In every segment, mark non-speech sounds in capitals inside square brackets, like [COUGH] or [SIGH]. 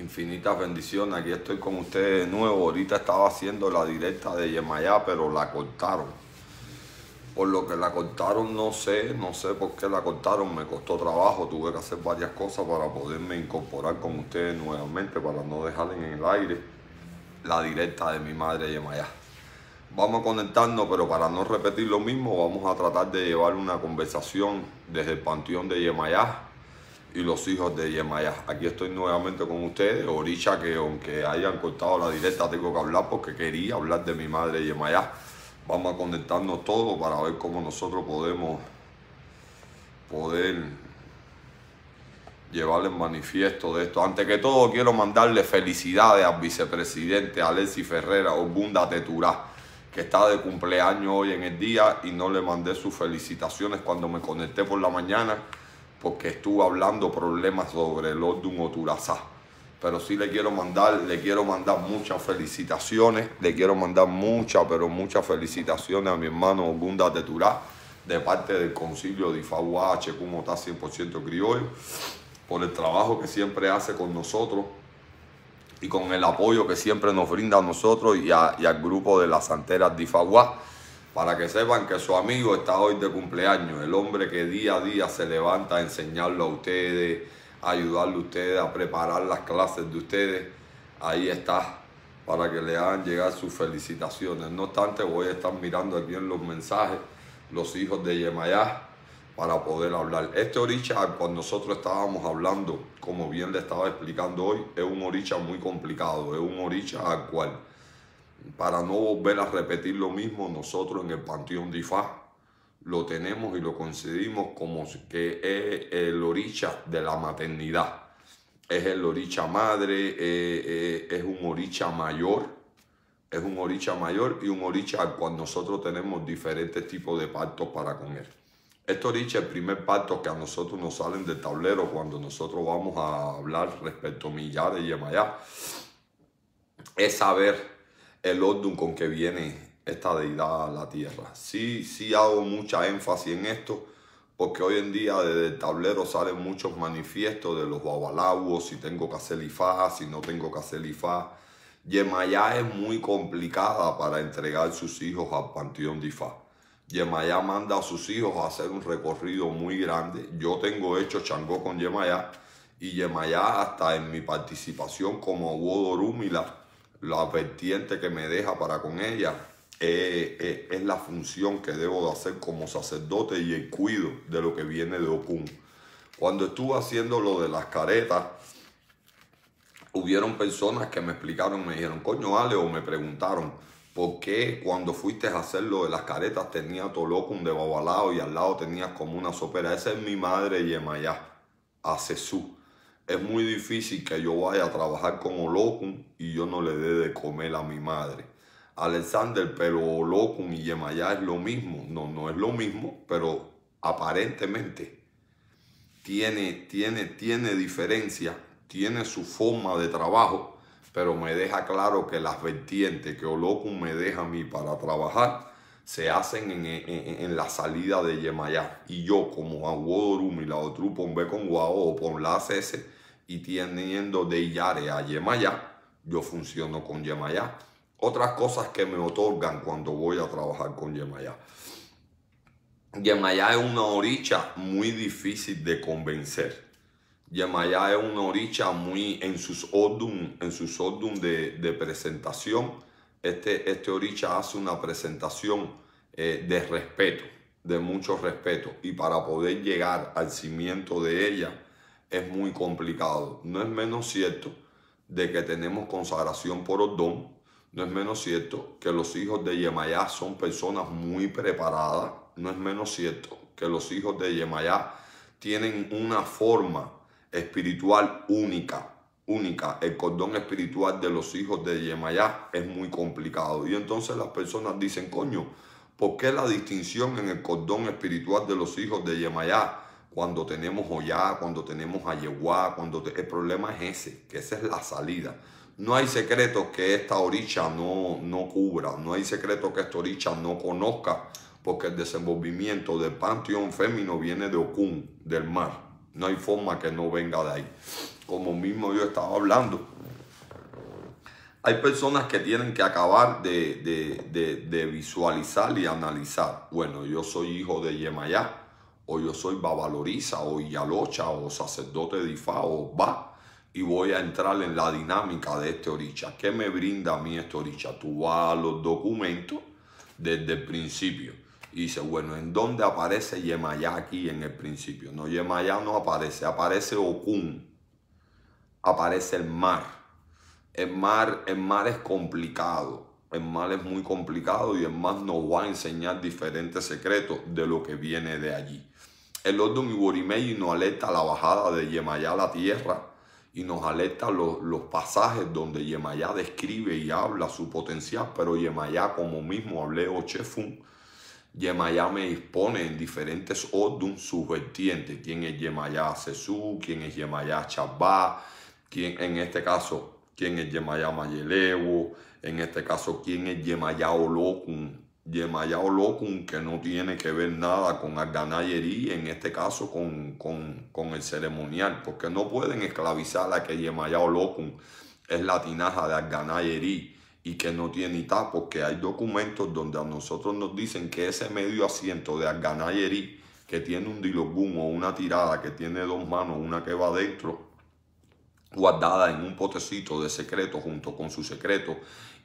infinitas bendiciones. Aquí estoy con ustedes de nuevo. Ahorita estaba haciendo la directa de Yemayá, pero la cortaron. Por lo que la cortaron, no sé, no sé por qué la cortaron. Me costó trabajo, tuve que hacer varias cosas para poderme incorporar con ustedes nuevamente, para no dejar en el aire la directa de mi madre Yemayá. Vamos a conectarnos, pero para no repetir lo mismo, vamos a tratar de llevar una conversación desde el panteón de Yemayá y los hijos de Yemayá. Aquí estoy nuevamente con ustedes, Orisha, que aunque hayan cortado la directa, tengo que hablar porque quería hablar de mi madre Yemayá. Vamos a conectarnos todos para ver cómo nosotros podemos poder llevarle manifiesto de esto. Antes que todo, quiero mandarle felicidades al vicepresidente Alessi Ferrera Obunda Teturá, que está de cumpleaños hoy en el día y no le mandé sus felicitaciones cuando me conecté por la mañana porque estuvo hablando problemas sobre el Ordun Oturazá. Pero sí le quiero mandar, le quiero mandar muchas felicitaciones, le quiero mandar muchas, pero muchas felicitaciones a mi hermano de Turá, de parte del Concilio de Ifagua como está 100% criollo, por el trabajo que siempre hace con nosotros y con el apoyo que siempre nos brinda a nosotros y, al grupo de las anteras de para que sepan que su amigo está hoy de cumpleaños, el hombre que día a día se levanta a enseñarlo a ustedes, a ayudarle a ustedes, a preparar las clases de ustedes. Ahí está, para que le hagan llegar sus felicitaciones. No obstante, voy a estar mirando aquí en los mensajes los hijos de Yemayá para poder hablar. Este oricha, cuando nosotros estábamos hablando, como bien le estaba explicando hoy, es un oricha muy complicado, es un oricha al cual para no volver a repetir lo mismo, nosotros en el Panteón de lo tenemos y lo concedimos como que es el oricha de la maternidad. Es el oricha madre, eh, eh, es un oricha mayor, es un oricha mayor y un oricha cuando nosotros tenemos diferentes tipos de pactos para con él. Este oricha es el primer pacto que a nosotros nos salen del tablero cuando nosotros vamos a hablar respecto a millares y Yemayá. Es saber el orden con que viene esta deidad a la tierra. Sí, sí hago mucha énfasis en esto, porque hoy en día desde el tablero salen muchos manifiestos de los babalawos, si tengo que hacer ifá, si no tengo que hacer ifá. Yemayá es muy complicada para entregar sus hijos al panteón de ifá. Yemayá manda a sus hijos a hacer un recorrido muy grande. Yo tengo hecho changó con Yemayá y Yemayá hasta en mi participación como y las la vertiente que me deja para con ella es la función que debo de hacer como sacerdote y el cuido de lo que viene de Okun. Cuando estuve haciendo lo de las caretas, hubieron personas que me explicaron, me dijeron, coño Ale, o me preguntaron, ¿por qué cuando fuiste a hacer lo de las caretas tenía un de babalao y al lado tenías como una sopera? Esa es mi madre Yemayá, hace su es muy difícil que yo vaya a trabajar con Olocum y yo no le dé de comer a mi madre. Alexander, pero Olocum y Yemayá es lo mismo. No, no es lo mismo, pero aparentemente tiene, tiene, tiene diferencia, tiene su forma de trabajo, pero me deja claro que las vertientes que Olocum me deja a mí para trabajar se hacen en, la salida de Yemayá. Y yo, como Aguodorum y la pon B con Guao o con la y teniendo de Yare a Yemaya, yo funciono con Yemaya. Otras cosas que me otorgan cuando voy a trabajar con Yemaya. yemaya es una oricha muy difícil de convencer. yemaya es una oricha muy en sus ordum, en sus de, presentación. Este, este oricha hace una presentación eh, de respeto, de mucho respeto. Y para poder llegar al cimiento de ella, es muy complicado. No es menos cierto de que tenemos consagración por Odón no es menos cierto que los hijos de Yemayá son personas muy preparadas, no es menos cierto que los hijos de Yemayá tienen una forma espiritual única, única. El cordón espiritual de los hijos de Yemayá es muy complicado. Y entonces las personas dicen, coño, ¿por qué la distinción en el cordón espiritual de los hijos de Yemayá? cuando tenemos Oyá, cuando tenemos ayewa, cuando el problema es ese, que esa es la salida. No hay secreto que esta oricha no, no cubra, no hay secreto que esta oricha no conozca, porque el desenvolvimiento del panteón fémino viene de Okun, del mar. No hay forma que no venga de ahí. Como mismo yo estaba hablando, hay personas que tienen que acabar de, de visualizar y analizar. Bueno, yo soy hijo de Yemayá o yo soy babaloriza o yalocha o sacerdote de Ifá o va y voy a entrar en la dinámica de este oricha. ¿Qué me brinda a mí este oricha? Tú vas a los documentos desde el principio y dices, bueno, ¿en dónde aparece Yemayá aquí en el principio? No, Yemayá no aparece, aparece Okun, aparece el mar. El mar, el mar es complicado el mal es muy complicado y el mal nos va a enseñar diferentes secretos de lo que viene de allí. El y Iborimei nos alerta la bajada de Yemayá a la tierra y nos alerta los, los pasajes donde Yemayá describe y habla su potencial, pero Yemayá, como mismo hablé Ochefun, Yemayá me dispone en diferentes orden subvertientes. ¿Quién es Yemayá Sesú? ¿Quién es Yemaya Chabá? ¿Quién, en este caso, quién es Yemayá Mayelevo? en este caso quién es Yemayao Locum. Yemayao Locum que no tiene que ver nada con Arganayerí, en este caso con, el ceremonial, porque no pueden esclavizar a que Yemayao Locum es la tinaja de Arganayerí y que no tiene ITA, porque hay documentos donde a nosotros nos dicen que ese medio asiento de Arganayerí, que tiene un dilogún o una tirada que tiene dos manos, una que va adentro, guardada en un potecito de secreto junto con su secreto,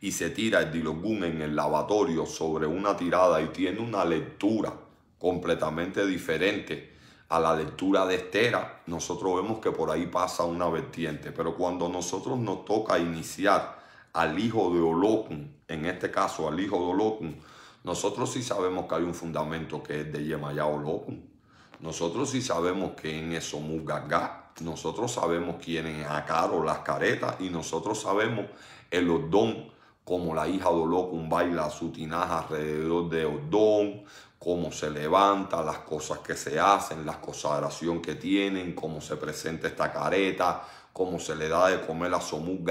y se tira el Dilogún en el lavatorio sobre una tirada y tiene una lectura completamente diferente a la lectura de Estera, nosotros vemos que por ahí pasa una vertiente. Pero cuando nosotros nos toca iniciar al hijo de Olocum, en este caso al hijo de Olocum, nosotros sí sabemos que hay un fundamento que es de Yemayá Olocum. Nosotros sí sabemos que en eso Mugagá, nosotros sabemos quién es Akaro las caretas, y nosotros sabemos el Odón cómo la hija de Olocum baila su tinaja alrededor de Odón, cómo se levanta, las cosas que se hacen, la consagración que tienen, cómo se presenta esta careta, cómo se le da de comer a Somú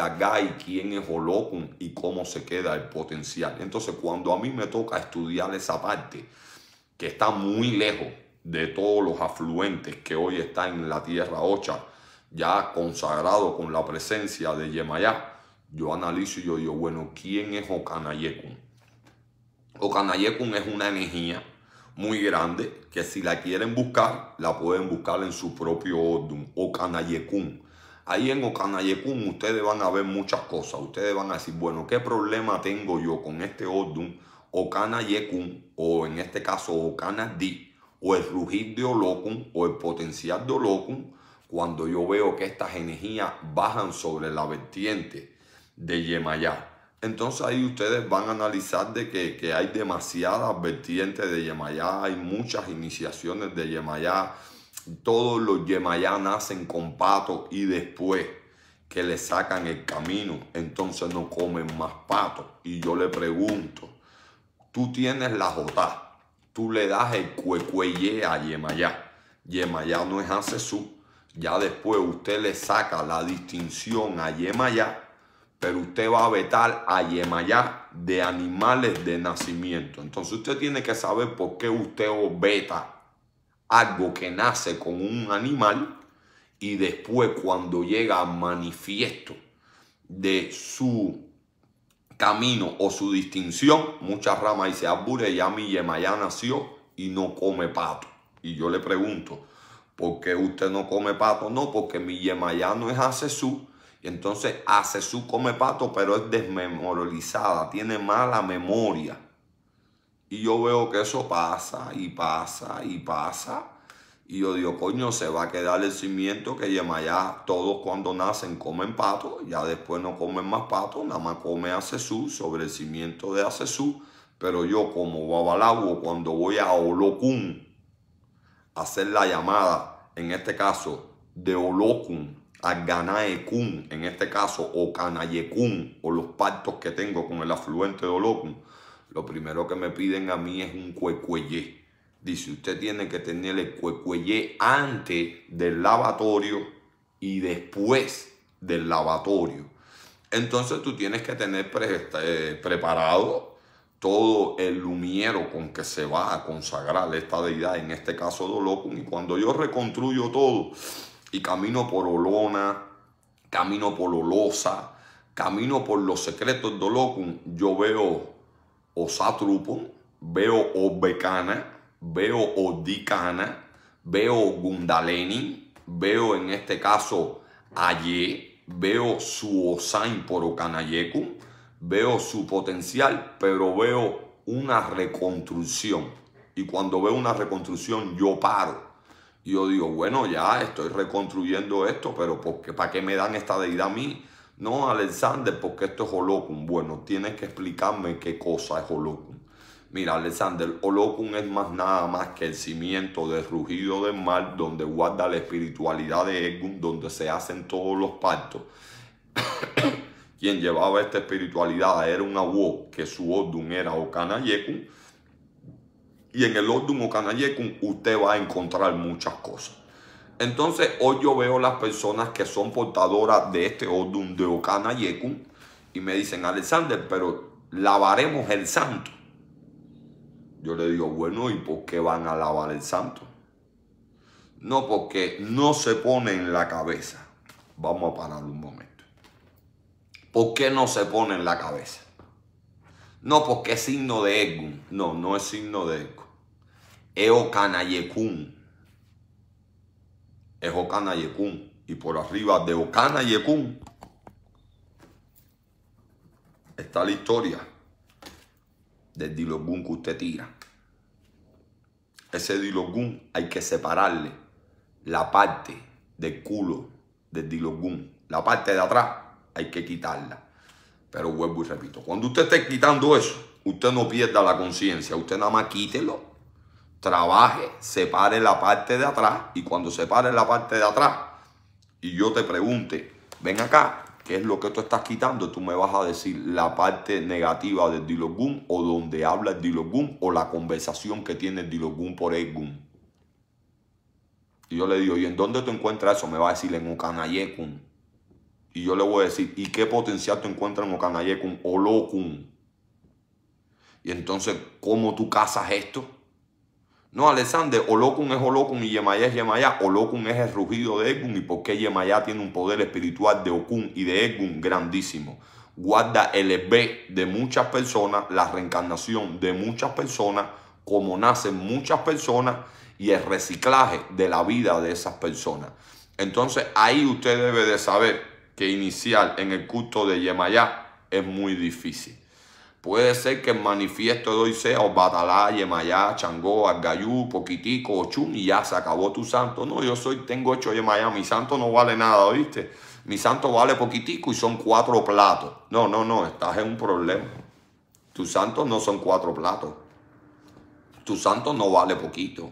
quién es Olocum y cómo se queda el potencial. Entonces, cuando a mí me toca estudiar esa parte, que está muy lejos de todos los afluentes que hoy están en la tierra Ocha, ya consagrado con la presencia de Yemayá, yo analizo y yo digo, bueno, ¿quién es Okanayekun? Okanayekun es una energía muy grande que si la quieren buscar, la pueden buscar en su propio orden, Okanayekun. Ahí en Okanayekun ustedes van a ver muchas cosas. Ustedes van a decir, bueno, ¿qué problema tengo yo con este Odum? Okanayekun o en este caso Okanadi o el rugir de Olokun, o el potencial de Olokun, cuando yo veo que estas energías bajan sobre la vertiente de Yemayá. Entonces ahí ustedes van a analizar de que, hay demasiadas vertientes de Yemayá, hay muchas iniciaciones de Yemayá. Todos los Yemayá nacen con pato y después que le sacan el camino, entonces no comen más pato. Y yo le pregunto, tú tienes la J, tú le das el Cuecuelle a Yemayá. Yemayá no es su Ya después usted le saca la distinción a Yemayá pero usted va a vetar a Yemayá de animales de nacimiento. Entonces usted tiene que saber por qué usted veta algo que nace con un animal y después cuando llega manifiesto de su camino o su distinción, muchas ramas dice, Abure ah, mi Yemayá nació y no come pato. Y yo le pregunto, ¿por qué usted no come pato? No, porque mi Yemayá no es Asesú entonces Asesú come pato, pero es desmemoralizada, tiene mala memoria. Y yo veo que eso pasa y pasa y pasa. Y yo digo, coño, se va a quedar el cimiento que ya todos cuando nacen comen pato, ya después no comen más pato, nada más come Acesu sobre el cimiento de Acesu, Pero yo como babalagua, cuando voy a Olocum a hacer la llamada, en este caso de Olocum. Kun, en este caso, o Kanayekun, o los pactos que tengo con el afluente de Olocum, lo primero que me piden a mí es un cuecueye. Dice, usted tiene que tener el cuecuelle antes del lavatorio y después del lavatorio. Entonces tú tienes que tener este, preparado todo el lumiero con que se va a consagrar esta deidad, en este caso de Olokun. Y cuando yo reconstruyo todo, y camino por Olona, camino por Olosa, camino por los secretos de Olocum, yo veo Osatrupo, veo Obecana, veo Odicana, veo Gundaleni, veo en este caso Aye, veo su Osain por Ocanayecum, veo su potencial, pero veo una reconstrucción. Y cuando veo una reconstrucción, yo paro y yo digo, bueno, ya estoy reconstruyendo esto, pero porque, ¿para qué me dan esta deidad a mí? No, Alexander, porque esto es Holocum. Bueno, tienes que explicarme qué cosa es Holocum. Mira, Alexander, Holocum es más nada más que el cimiento de rugido del mar, donde guarda la espiritualidad de Egun, donde se hacen todos los pactos. [COUGHS] Quien llevaba esta espiritualidad era un abuelo, que su Odun era Okana y en el Ordum o usted va a encontrar muchas cosas. Entonces hoy yo veo las personas que son portadoras de este Ordum de Okanayekum y me dicen, Alexander, pero lavaremos el santo. Yo le digo, bueno, ¿y por qué van a lavar el santo? No, porque no se pone en la cabeza. Vamos a parar un momento. ¿Por qué no se pone en la cabeza? No, porque es signo de Egun. No, no es signo de Yekun. Es Yekun. Y por arriba de Yekun está la historia del Dilogun que usted tira. Ese Dilogun hay que separarle la parte del culo del Dilogun, La parte de atrás hay que quitarla. Pero vuelvo y repito, cuando usted esté quitando eso, usted no pierda la conciencia, usted nada más quítelo trabaje, separe la parte de atrás y cuando separe la parte de atrás y yo te pregunte, ven acá, ¿qué es lo que tú estás quitando? Tú me vas a decir la parte negativa del Dilogun o donde habla el Dilogum o la conversación que tiene el Dilogum por el Y yo le digo, ¿y en dónde tú encuentras eso? Me va a decir en Okanayekun. Y yo le voy a decir, ¿y qué potencial tú encuentras en Okanayekun o Lokun? Y entonces, ¿cómo tú casas esto? No, Alexander, Olokun es Olokun y Yemayá es Yemayá. Olokun es el rugido de Egun y porque Yemayá tiene un poder espiritual de Okun y de Egun grandísimo. Guarda el EB de muchas personas, la reencarnación de muchas personas, cómo nacen muchas personas y el reciclaje de la vida de esas personas. Entonces ahí usted debe de saber que iniciar en el culto de Yemayá es muy difícil. Puede ser que el manifiesto de hoy sea Batalá, Yemayá, Changó, Gayú, Poquitico, Ochun y ya se acabó tu santo. No, yo soy, tengo ocho Yemayá, mi santo no vale nada, ¿oíste? Mi santo vale poquitico y son cuatro platos. No, no, no, estás en un problema. Tus santo no son cuatro platos. Tu santo no vale poquito.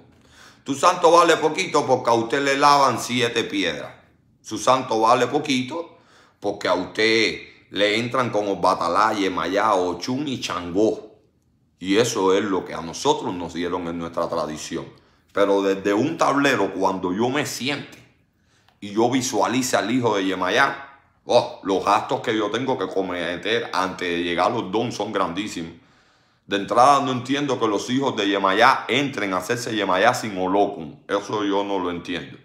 Tu santo vale poquito porque a usted le lavan siete piedras. Su santo vale poquito porque a usted le entran como Batalá, Yemayá, Ochun y Changó. Y eso es lo que a nosotros nos dieron en nuestra tradición. Pero desde un tablero, cuando yo me siente y yo visualice al hijo de Yemayá, oh, los gastos que yo tengo que cometer antes de llegar a los don son grandísimos. De entrada no entiendo que los hijos de Yemayá entren a hacerse Yemayá sin Olocum. Eso yo no lo entiendo.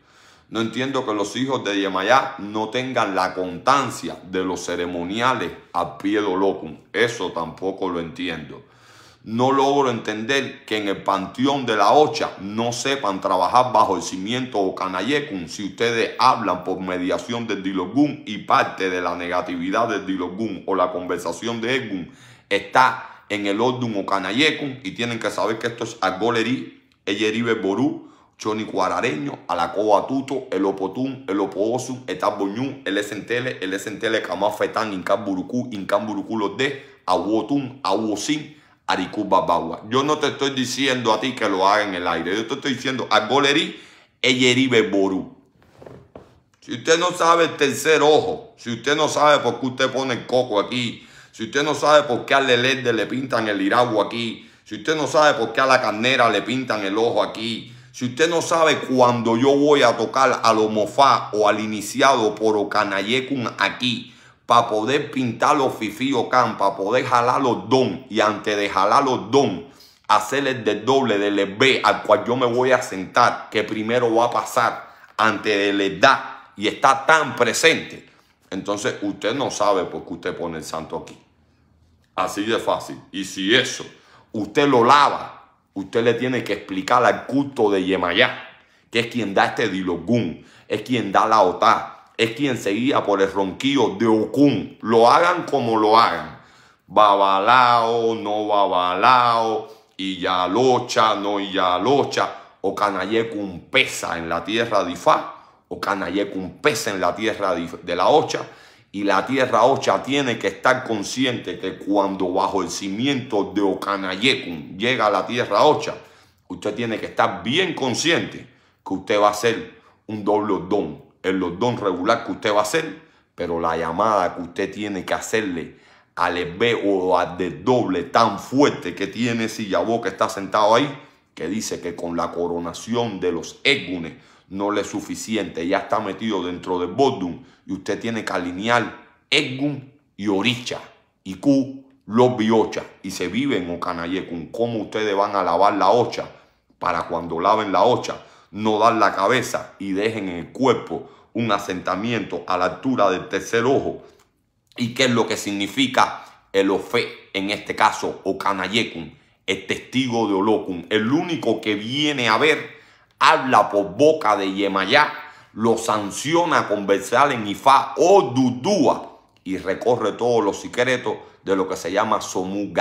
No entiendo que los hijos de Yemayá no tengan la constancia de los ceremoniales a pie de locum. Eso tampoco lo entiendo. No logro entender que en el panteón de la Ocha no sepan trabajar bajo el cimiento o canayecum si ustedes hablan por mediación de Dilogun y parte de la negatividad de Dilogun o la conversación de Egun está en el orden o canayecum y tienen que saber que esto es Agoleri, Eyeribe Ború, Choni Cuarareño, Alacoa Tuto, El Opotún, El Opoosun, Etaboñú, El Sentele, El Sentele, Camafetán, Incán Burucú, los de, Aguotum, awosin Aricuba Bagua. Yo no te estoy diciendo a ti que lo haga en el aire. Yo te estoy diciendo a Goleri, Eyeribe Ború. Si usted no sabe el tercer ojo, si usted no sabe por qué usted pone el coco aquí, si usted no sabe por qué al Lelerde le pintan el iragua aquí, si usted no sabe por qué a la carnera le pintan el ojo aquí, si usted no sabe cuando yo voy a tocar al homofá o al iniciado por Okanayekun aquí, para poder pintar los fifí o para poder jalar los don, y antes de jalar los don, hacerle el desdoble doble del B al cual yo me voy a sentar, que primero va a pasar antes de le da y está tan presente. Entonces usted no sabe por qué usted pone el santo aquí. Así de fácil. Y si eso usted lo lava usted le tiene que explicar al culto de Yemayá, que es quien da este Dilogún, es quien da la Otá, es quien seguía por el ronquillo de Okun. Lo hagan como lo hagan. Babalao, no babalao, y ya locha no ya yalocha, o canaye pesa en la tierra de Ifá, o canaye pesa en la tierra de la Ocha y la tierra ocha tiene que estar consciente que cuando bajo el cimiento de Okanayekun llega a la tierra ocha, usted tiene que estar bien consciente que usted va a hacer un doble don, el don regular que usted va a hacer, pero la llamada que usted tiene que hacerle al EB o al de doble tan fuerte que tiene Sillabó que está sentado ahí, que dice que con la coronación de los Egunes no le es suficiente. Ya está metido dentro de Bodum y usted tiene que alinear Edgun y Oricha y Q los y se vive en Okanayekun cómo ustedes van a lavar la ocha para cuando laven la ocha no dar la cabeza y dejen en el cuerpo un asentamiento a la altura del tercer ojo y qué es lo que significa el ofe en este caso o el testigo de Olokun el único que viene a ver habla por boca de Yemayá, lo sanciona con versal en Ifá o Dudúa y recorre todos los secretos de lo que se llama Somu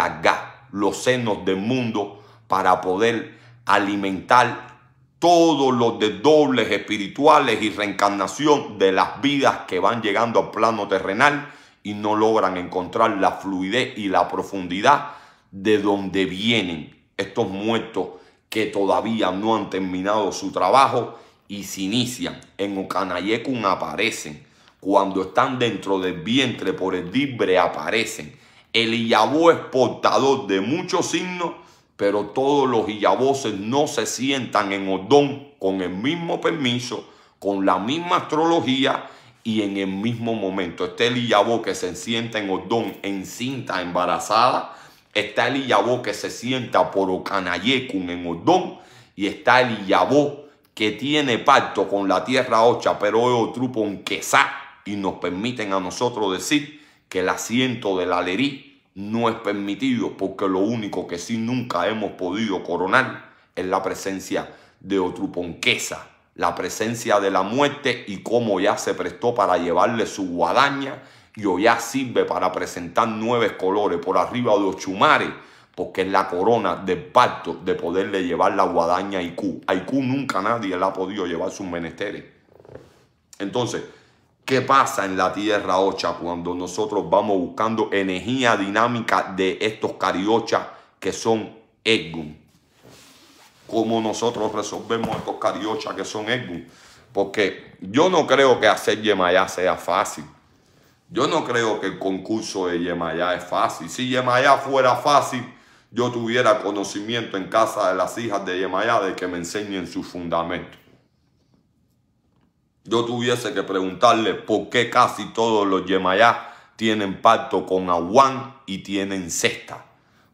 los senos del mundo, para poder alimentar todos los desdobles espirituales y reencarnación de las vidas que van llegando al plano terrenal y no logran encontrar la fluidez y la profundidad de donde vienen estos muertos que todavía no han terminado su trabajo y se inician. En Okanayekun aparecen. Cuando están dentro del vientre por el libre aparecen. El Iyabó es portador de muchos signos, pero todos los iyabó no se sientan en Odón con el mismo permiso, con la misma astrología y en el mismo momento. Este Iyabó que se sienta en Odón, en cinta embarazada, Está el Yabó que se sienta por Okanayekun en Ordón y está el Yabó que tiene pacto con la tierra ocha, pero es otro y nos permiten a nosotros decir que el asiento de la alerí no es permitido porque lo único que sí nunca hemos podido coronar es la presencia de Otruponquesa, la presencia de la muerte y cómo ya se prestó para llevarle su guadaña y sirve para presentar nueve colores por arriba de chumares, porque es la corona del pacto de poderle llevar la guadaña a Iku. A Iku nunca nadie le ha podido llevar sus menesteres. Entonces, ¿qué pasa en la tierra Ocha cuando nosotros vamos buscando energía dinámica de estos cariochas que son egun ¿Cómo nosotros resolvemos estos cariochas que son egun Porque yo no creo que hacer Yemayá sea fácil. Yo no creo que el concurso de Yemayá es fácil. Si Yemayá fuera fácil, yo tuviera conocimiento en casa de las hijas de Yemayá de que me enseñen sus fundamentos. Yo tuviese que preguntarle por qué casi todos los Yemayá tienen pacto con Aguán y tienen cesta.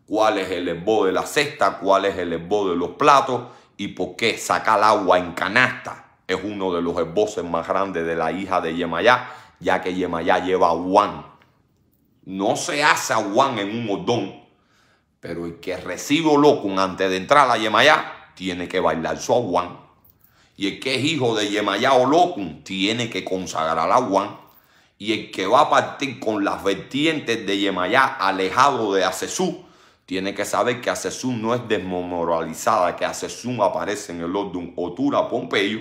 ¿Cuál es el esbo de la cesta? ¿Cuál es el esbo de los platos? ¿Y por qué sacar agua en canasta? Es uno de los esboces más grandes de la hija de Yemayá ya que Yemayá lleva a Juan. No se hace a Juan en un odón, pero el que recibe Locum antes de entrar a Yemayá tiene que bailar su Juan. Y el que es hijo de Yemayá o Locum tiene que consagrar a Juan. Y el que va a partir con las vertientes de Yemayá alejado de Asesú, tiene que saber que Asesú no es desmoralizada, que Asesú aparece en el Odum Otura Pompeyo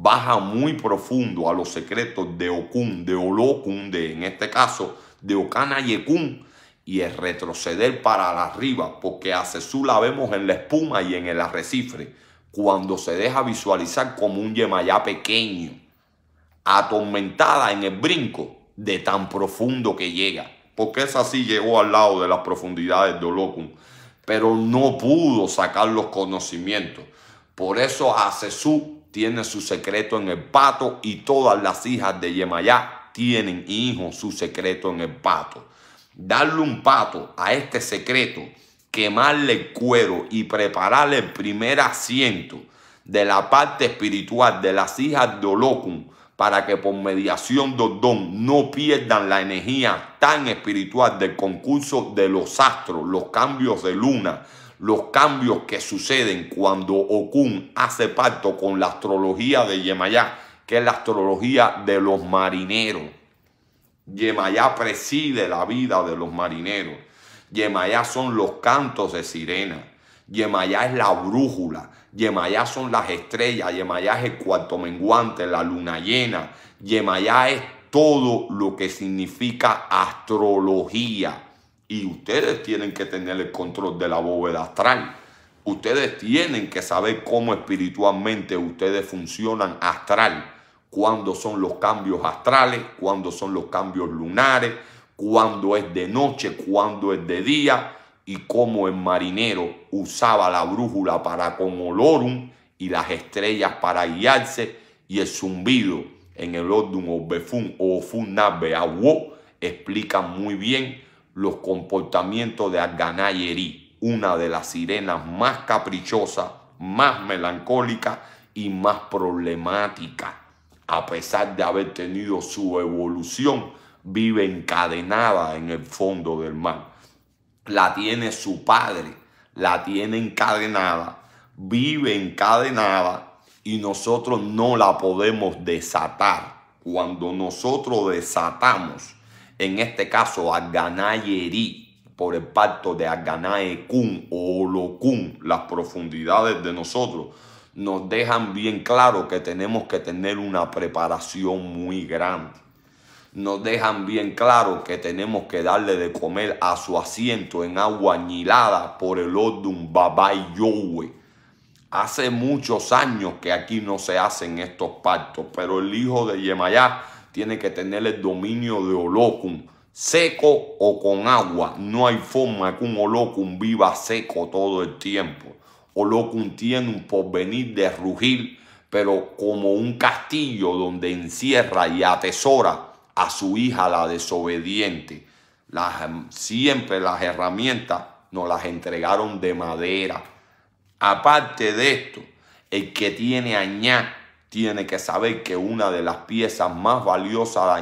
baja muy profundo a los secretos de Okun, de Olokun, de en este caso de Okana Yekun, y es retroceder para arriba, porque a Cesú la vemos en la espuma y en el arrecife, cuando se deja visualizar como un Yemayá pequeño, atormentada en el brinco de tan profundo que llega, porque esa sí llegó al lado de las profundidades de Olokun, pero no pudo sacar los conocimientos. Por eso a Cesú tiene su secreto en el pato y todas las hijas de Yemayá tienen hijos, su secreto en el pato. Darle un pato a este secreto, quemarle el cuero y prepararle el primer asiento de la parte espiritual de las hijas de Olocum para que por mediación de don no pierdan la energía tan espiritual del concurso de los astros, los cambios de luna, los cambios que suceden cuando Okun hace pacto con la astrología de Yemayá, que es la astrología de los marineros. Yemayá preside la vida de los marineros. Yemayá son los cantos de sirena. Yemayá es la brújula. Yemayá son las estrellas. Yemayá es el cuarto menguante, la luna llena. Yemayá es todo lo que significa astrología. Y ustedes tienen que tener el control de la bóveda astral. Ustedes tienen que saber cómo espiritualmente ustedes funcionan astral. Cuándo son los cambios astrales, cuándo son los cambios lunares, cuándo es de noche, cuándo es de día y cómo el marinero usaba la brújula para con olorum y las estrellas para guiarse y el zumbido en el Ordum o Befun o Funab explica muy bien los comportamientos de Arganayeri, una de las sirenas más caprichosas, más melancólica y más problemática. A pesar de haber tenido su evolución, vive encadenada en el fondo del mar. La tiene su padre, la tiene encadenada, vive encadenada y nosotros no la podemos desatar. Cuando nosotros desatamos en este caso Aganayeri, por el pacto de Aganae-kun o Olokun, las profundidades de nosotros, nos dejan bien claro que tenemos que tener una preparación muy grande. Nos dejan bien claro que tenemos que darle de comer a su asiento en agua añilada por el Odum Babay Yowe. Hace muchos años que aquí no se hacen estos pactos, pero el hijo de Yemayá tiene que tener el dominio de Holocum, seco o con agua. No hay forma que un Holocum viva seco todo el tiempo. Holocum tiene un porvenir de rugir, pero como un castillo donde encierra y atesora a su hija la desobediente. Las, em, siempre las herramientas nos las entregaron de madera. Aparte de esto, el que tiene añá tiene que saber que una de las piezas más valiosas dañar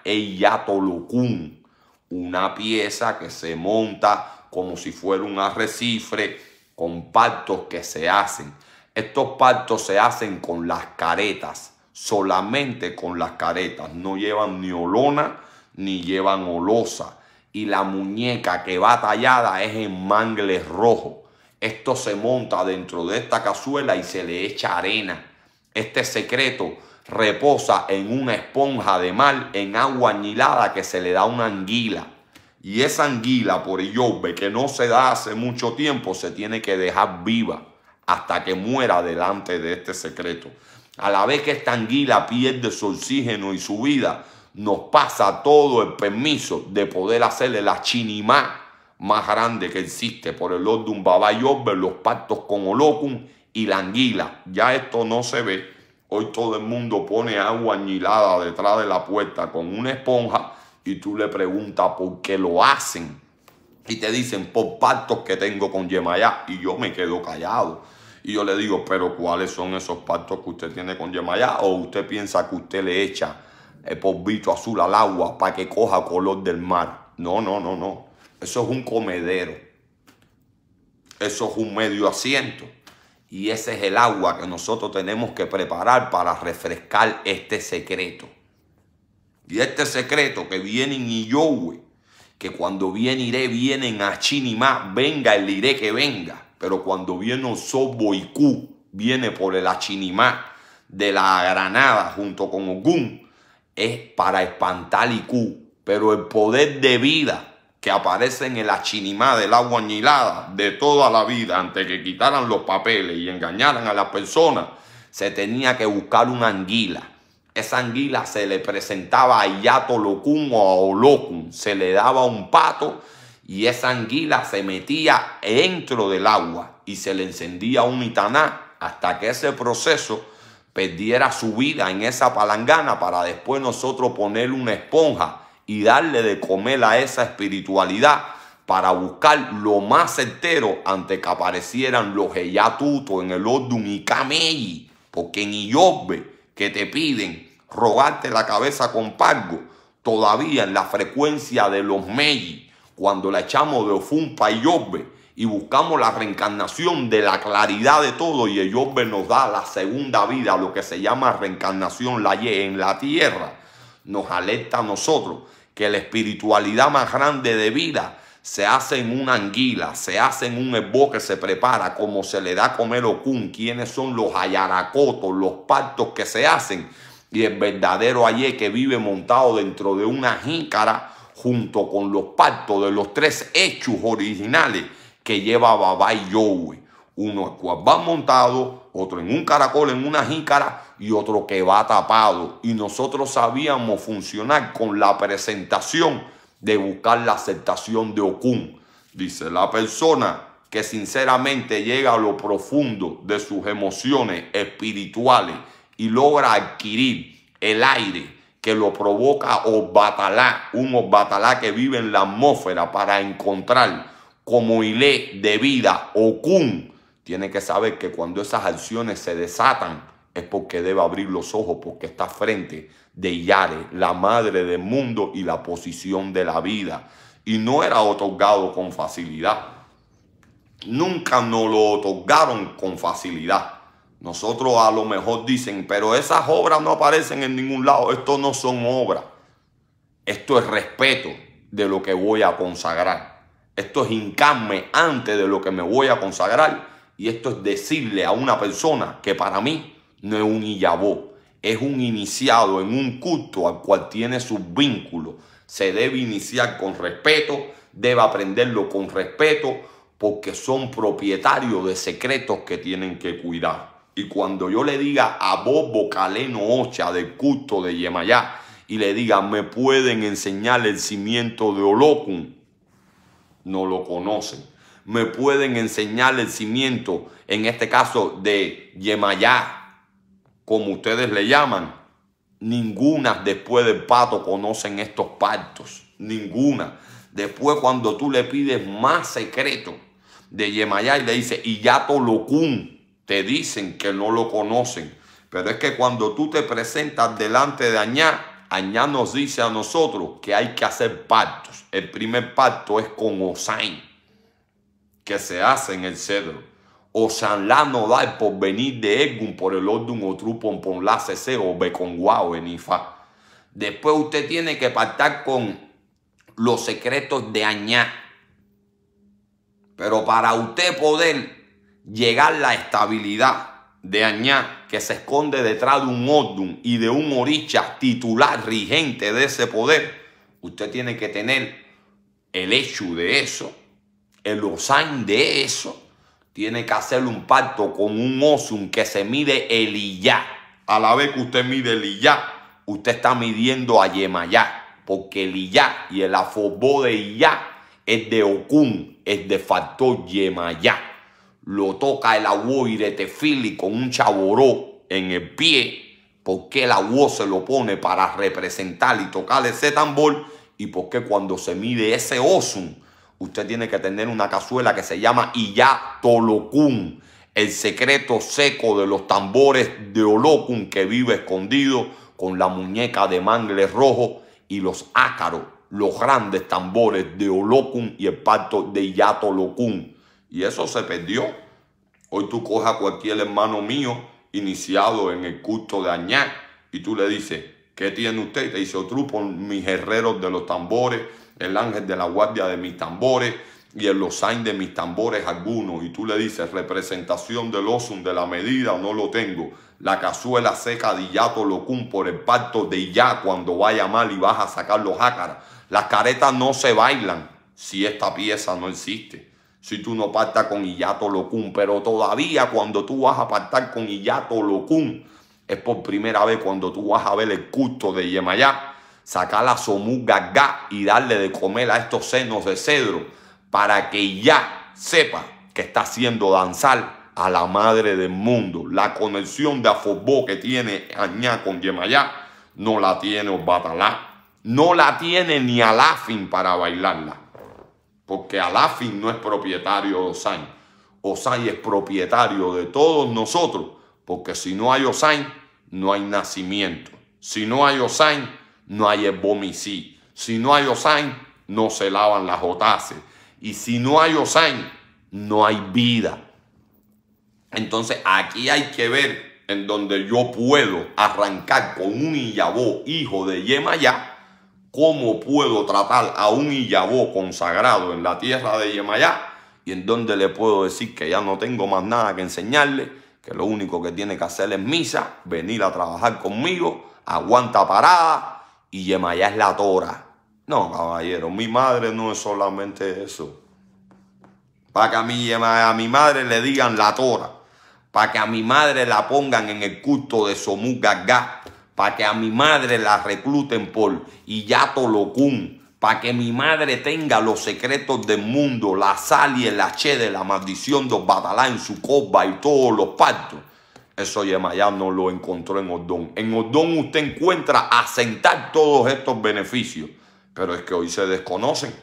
dañar es Yatolocún, una pieza que se monta como si fuera un arrecife con pactos que se hacen. Estos pactos se hacen con las caretas, solamente con las caretas, no llevan ni olona ni llevan olosa. Y la muñeca que va tallada es en mangles rojo. Esto se monta dentro de esta cazuela y se le echa arena este secreto reposa en una esponja de mal en agua anilada que se le da una anguila. Y esa anguila por Yobbe, que no se da hace mucho tiempo se tiene que dejar viva hasta que muera delante de este secreto. A la vez que esta anguila pierde su oxígeno y su vida, nos pasa todo el permiso de poder hacerle la chinimá más grande que existe por el Lord de un Baba los pactos con Olocum y la anguila. Ya esto no se ve. Hoy todo el mundo pone agua añilada detrás de la puerta con una esponja y tú le preguntas por qué lo hacen. Y te dicen por pactos que tengo con Yemayá y yo me quedo callado. Y yo le digo, pero ¿cuáles son esos pactos que usted tiene con Yemayá? ¿O usted piensa que usted le echa el polvito azul al agua para que coja color del mar? No, no, no, no. Eso es un comedero. Eso es un medio asiento. Y ese es el agua que nosotros tenemos que preparar para refrescar este secreto. Y este secreto que viene en Iyowe, que cuando viene iré, vienen a Chinimá, venga el iré que venga. Pero cuando viene ku viene por el Achinimá de la Granada junto con Ogún, es para espantar Iku. Pero el poder de vida que aparecen en la chinimá del agua añilada de toda la vida, antes que quitaran los papeles y engañaran a las personas, se tenía que buscar una anguila. Esa anguila se le presentaba a Yato o a Olocum, se le daba un pato y esa anguila se metía dentro del agua y se le encendía un itaná hasta que ese proceso perdiera su vida en esa palangana para después nosotros ponerle una esponja y darle de comer a esa espiritualidad para buscar lo más entero ante que aparecieran los Eyatuto en el odum y porque en Iyobbe que te piden rogarte la cabeza con pago todavía en la frecuencia de los Mey cuando la echamos de Ofumpa y y buscamos la reencarnación de la claridad de todo y Yobbe nos da la segunda vida, lo que se llama reencarnación la en la tierra, nos alerta a nosotros que la espiritualidad más grande de vida se hace en una anguila, se hace en un esbo que se prepara, como se le da a comer Okun, quiénes son los ayaracotos, los pactos que se hacen, y el verdadero ayer que vive montado dentro de una jícara, junto con los pactos de los tres hechos originales que lleva Babá y Uno es cual va montado, otro en un caracol, en una jícara y otro que va tapado. Y nosotros sabíamos funcionar con la presentación de buscar la aceptación de Okun. Dice, la persona que sinceramente llega a lo profundo de sus emociones espirituales y logra adquirir el aire que lo provoca Obatalá, un Obatalá que vive en la atmósfera para encontrar como hilé de vida Okun tiene que saber que cuando esas acciones se desatan es porque debe abrir los ojos, porque está frente de Yare, la madre del mundo y la posición de la vida. Y no era otorgado con facilidad. Nunca nos lo otorgaron con facilidad. Nosotros a lo mejor dicen, pero esas obras no aparecen en ningún lado. Esto no son obras. Esto es respeto de lo que voy a consagrar. Esto es hincarme antes de lo que me voy a consagrar y esto es decirle a una persona que para mí no es un Iyabó, es un iniciado en un culto al cual tiene sus vínculos. Se debe iniciar con respeto, debe aprenderlo con respeto, porque son propietarios de secretos que tienen que cuidar. Y cuando yo le diga a Bobo Caleno Ocha del culto de Yemayá y le diga, me pueden enseñar el cimiento de Olocum, no lo conocen me pueden enseñar el cimiento, en este caso de Yemayá, como ustedes le llaman. Ninguna después del pato conocen estos pactos, ninguna. Después cuando tú le pides más secreto de Yemayá y le dice, y ya Tolocún, te dicen que no lo conocen. Pero es que cuando tú te presentas delante de Añá, Añá nos dice a nosotros que hay que hacer pactos. El primer pacto es con Osain que se hace en el cedro. O la no da por venir de Egun por el orden o trupon pon la CC o beconguao en IFA. Después usted tiene que pactar con los secretos de Añá. Pero para usted poder llegar a la estabilidad de Añá, que se esconde detrás de un Odun y de un Oricha titular rigente de ese poder, usted tiene que tener el hecho de eso el Osan de eso tiene que hacer un pacto con un Osun que se mide el Iyá. A la vez que usted mide el Iyá, usted está midiendo a Yemayá, porque el Iyá y el afobo de Iyá es de Okun, es de factor Yemayá. Lo toca el de tefili con un chaboró en el pie, porque el agua se lo pone para representar y tocar ese tambor, y porque cuando se mide ese Osun, usted tiene que tener una cazuela que se llama Iya el secreto seco de los tambores de Olocun que vive escondido con la muñeca de mangle rojo y los ácaros, los grandes tambores de Olokun y el pacto de Iya Y eso se perdió. Hoy tú coges a cualquier hermano mío iniciado en el culto de Añá y tú le dices, ¿qué tiene usted? Y te dice, otro mis herreros de los tambores, el ángel de la guardia de mis tambores y el losain de mis tambores algunos, y tú le dices representación del osum de la medida no lo tengo, la cazuela seca de Yato Locum por el pacto de ya cuando vaya mal y vas a sacar los ácaras. Las caretas no se bailan si esta pieza no existe. Si tú no partas con Iyato Locum, pero todavía cuando tú vas a partar con Iyato Locum, es por primera vez cuando tú vas a ver el culto de Yemayá sacar la ga y darle de comer a estos senos de cedro para que ya sepa que está haciendo danzar a la madre del mundo. La conexión de Afobó que tiene Añá con Yemayá no la tiene Batalá, no la tiene ni Alafin para bailarla, porque Alafin no es propietario de Osain. Osain es propietario de todos nosotros, porque si no hay Osain, no hay nacimiento. Si no hay Osain, no hay Ebomicí. Si no hay Osain, no se lavan las otaces. Y si no hay Osain, no hay vida. Entonces aquí hay que ver en donde yo puedo arrancar con un Iyabó, hijo de Yemayá, cómo puedo tratar a un Iyabó consagrado en la tierra de Yemayá y en donde le puedo decir que ya no tengo más nada que enseñarle, que lo único que tiene que hacer es misa, venir a trabajar conmigo, aguanta parada, y Yemayá es la tora. No, caballero, mi madre no es solamente eso. Para que a mi, madre le digan la tora. Para que a mi madre la pongan en el culto de Somu Gagá. Para que a mi madre la recluten por Iyato Locún. Para que mi madre tenga los secretos del mundo, la sal y el hache de la maldición de los batalá en su copa y todos los partos. Eso Yemayá no lo encontró en Odón. En Odón usted encuentra asentar todos estos beneficios, pero es que hoy se desconocen.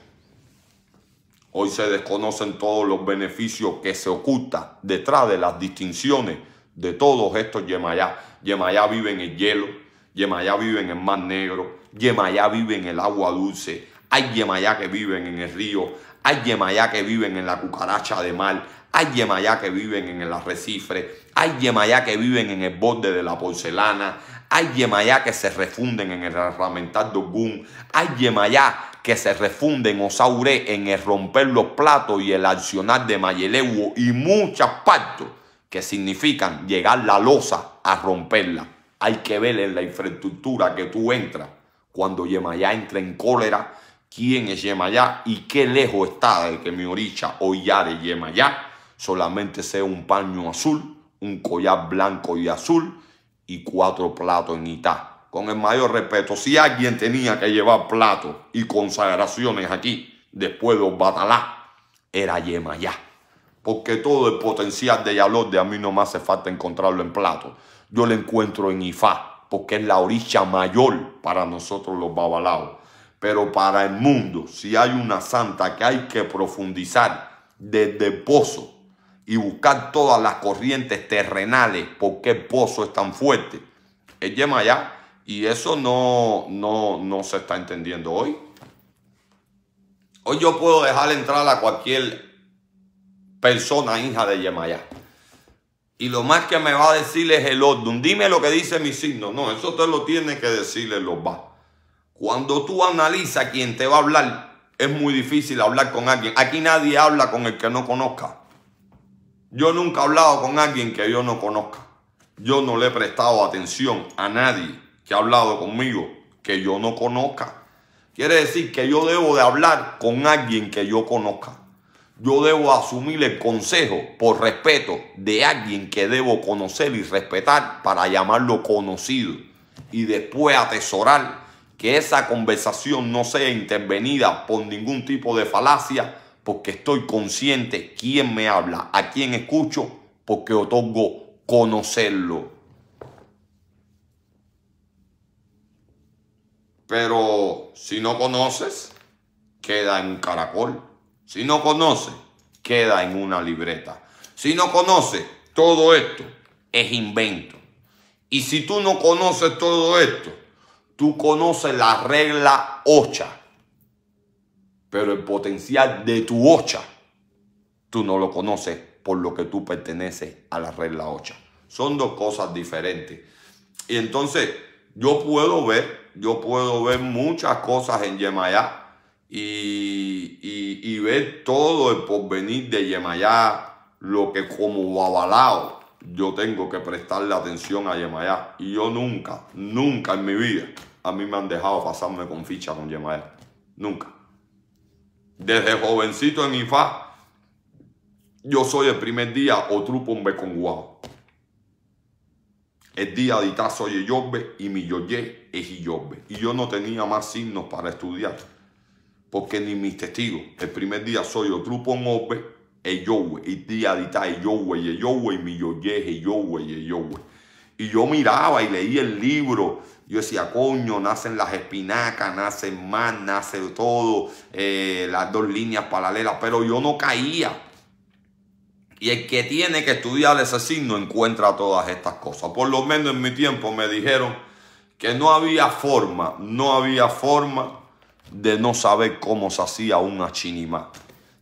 Hoy se desconocen todos los beneficios que se ocultan detrás de las distinciones de todos estos Yemayá. Yemayá vive en el hielo, Yemayá vive en el mar negro, Yemayá vive en el agua dulce, hay Yemayá que viven en el río, hay Yemayá que viven en la cucaracha de mar, hay yemayá que viven en el arrecife, hay yemayá que viven en el borde de la porcelana, hay yemayá que se refunden en el herramentar de Ogún, hay yemayá que se refunden o sauré en el romper los platos y el accionar de mayelewo y muchas partes que significan llegar la losa a romperla. Hay que ver en la infraestructura que tú entras cuando Yemayá entra en cólera, quién es Yemayá y qué lejos está de que mi oricha hoy ya de Yemayá solamente sea un paño azul, un collar blanco y azul y cuatro platos en Itá. Con el mayor respeto, si alguien tenía que llevar platos y consagraciones aquí después de Batalá, era Yemayá. Porque todo el potencial de de a mí no me hace falta encontrarlo en platos. Yo lo encuentro en Ifá, porque es la orilla mayor para nosotros los babalaos. Pero para el mundo, si hay una santa que hay que profundizar desde el pozo y buscar todas las corrientes terrenales porque el pozo es tan fuerte. Es Yemayá y eso no, no, no se está entendiendo hoy. Hoy yo puedo dejar entrar a cualquier persona hija de Yemayá. Y lo más que me va a decir es el orden. Dime lo que dice mi signo. No, eso te lo tiene que decir el va. Cuando tú analizas quién te va a hablar, es muy difícil hablar con alguien. Aquí nadie habla con el que no conozca. Yo nunca he hablado con alguien que yo no conozca. Yo no le he prestado atención a nadie que ha hablado conmigo que yo no conozca. Quiere decir que yo debo de hablar con alguien que yo conozca. Yo debo asumir el consejo por respeto de alguien que debo conocer y respetar para llamarlo conocido. Y después atesorar que esa conversación no sea intervenida por ningún tipo de falacia porque estoy consciente quién me habla, a quién escucho, porque otorgo conocerlo. Pero si no conoces, queda en un caracol. Si no conoces, queda en una libreta. Si no conoces, todo esto es invento. Y si tú no conoces todo esto, tú conoces la regla ocha pero el potencial de tu ocha, tú no lo conoces por lo que tú perteneces a la regla ocha. Son dos cosas diferentes. Y entonces yo puedo ver, yo puedo ver muchas cosas en Yemayá y, ver todo el porvenir de Yemayá, lo que como babalao yo tengo que prestarle atención a Yemayá. Y yo nunca, nunca en mi vida, a mí me han dejado pasarme con ficha con Yemayá. Nunca. Desde jovencito en IFA, yo soy el primer día otro hombre con guau. El día de Itá soy yo y mi Yoye es Y yo no tenía más signos para estudiar, porque ni mis testigos. El primer día soy yo Obe, y El día de Itá es yo y mi Yoye es Y yo miraba y leía el libro yo decía, coño, nacen las espinacas, nacen más, nace todo, eh, las dos líneas paralelas, pero yo no caía. Y el que tiene que estudiar ese signo encuentra todas estas cosas. Por lo menos en mi tiempo me dijeron que no había forma, no había forma de no saber cómo se hacía una chinima.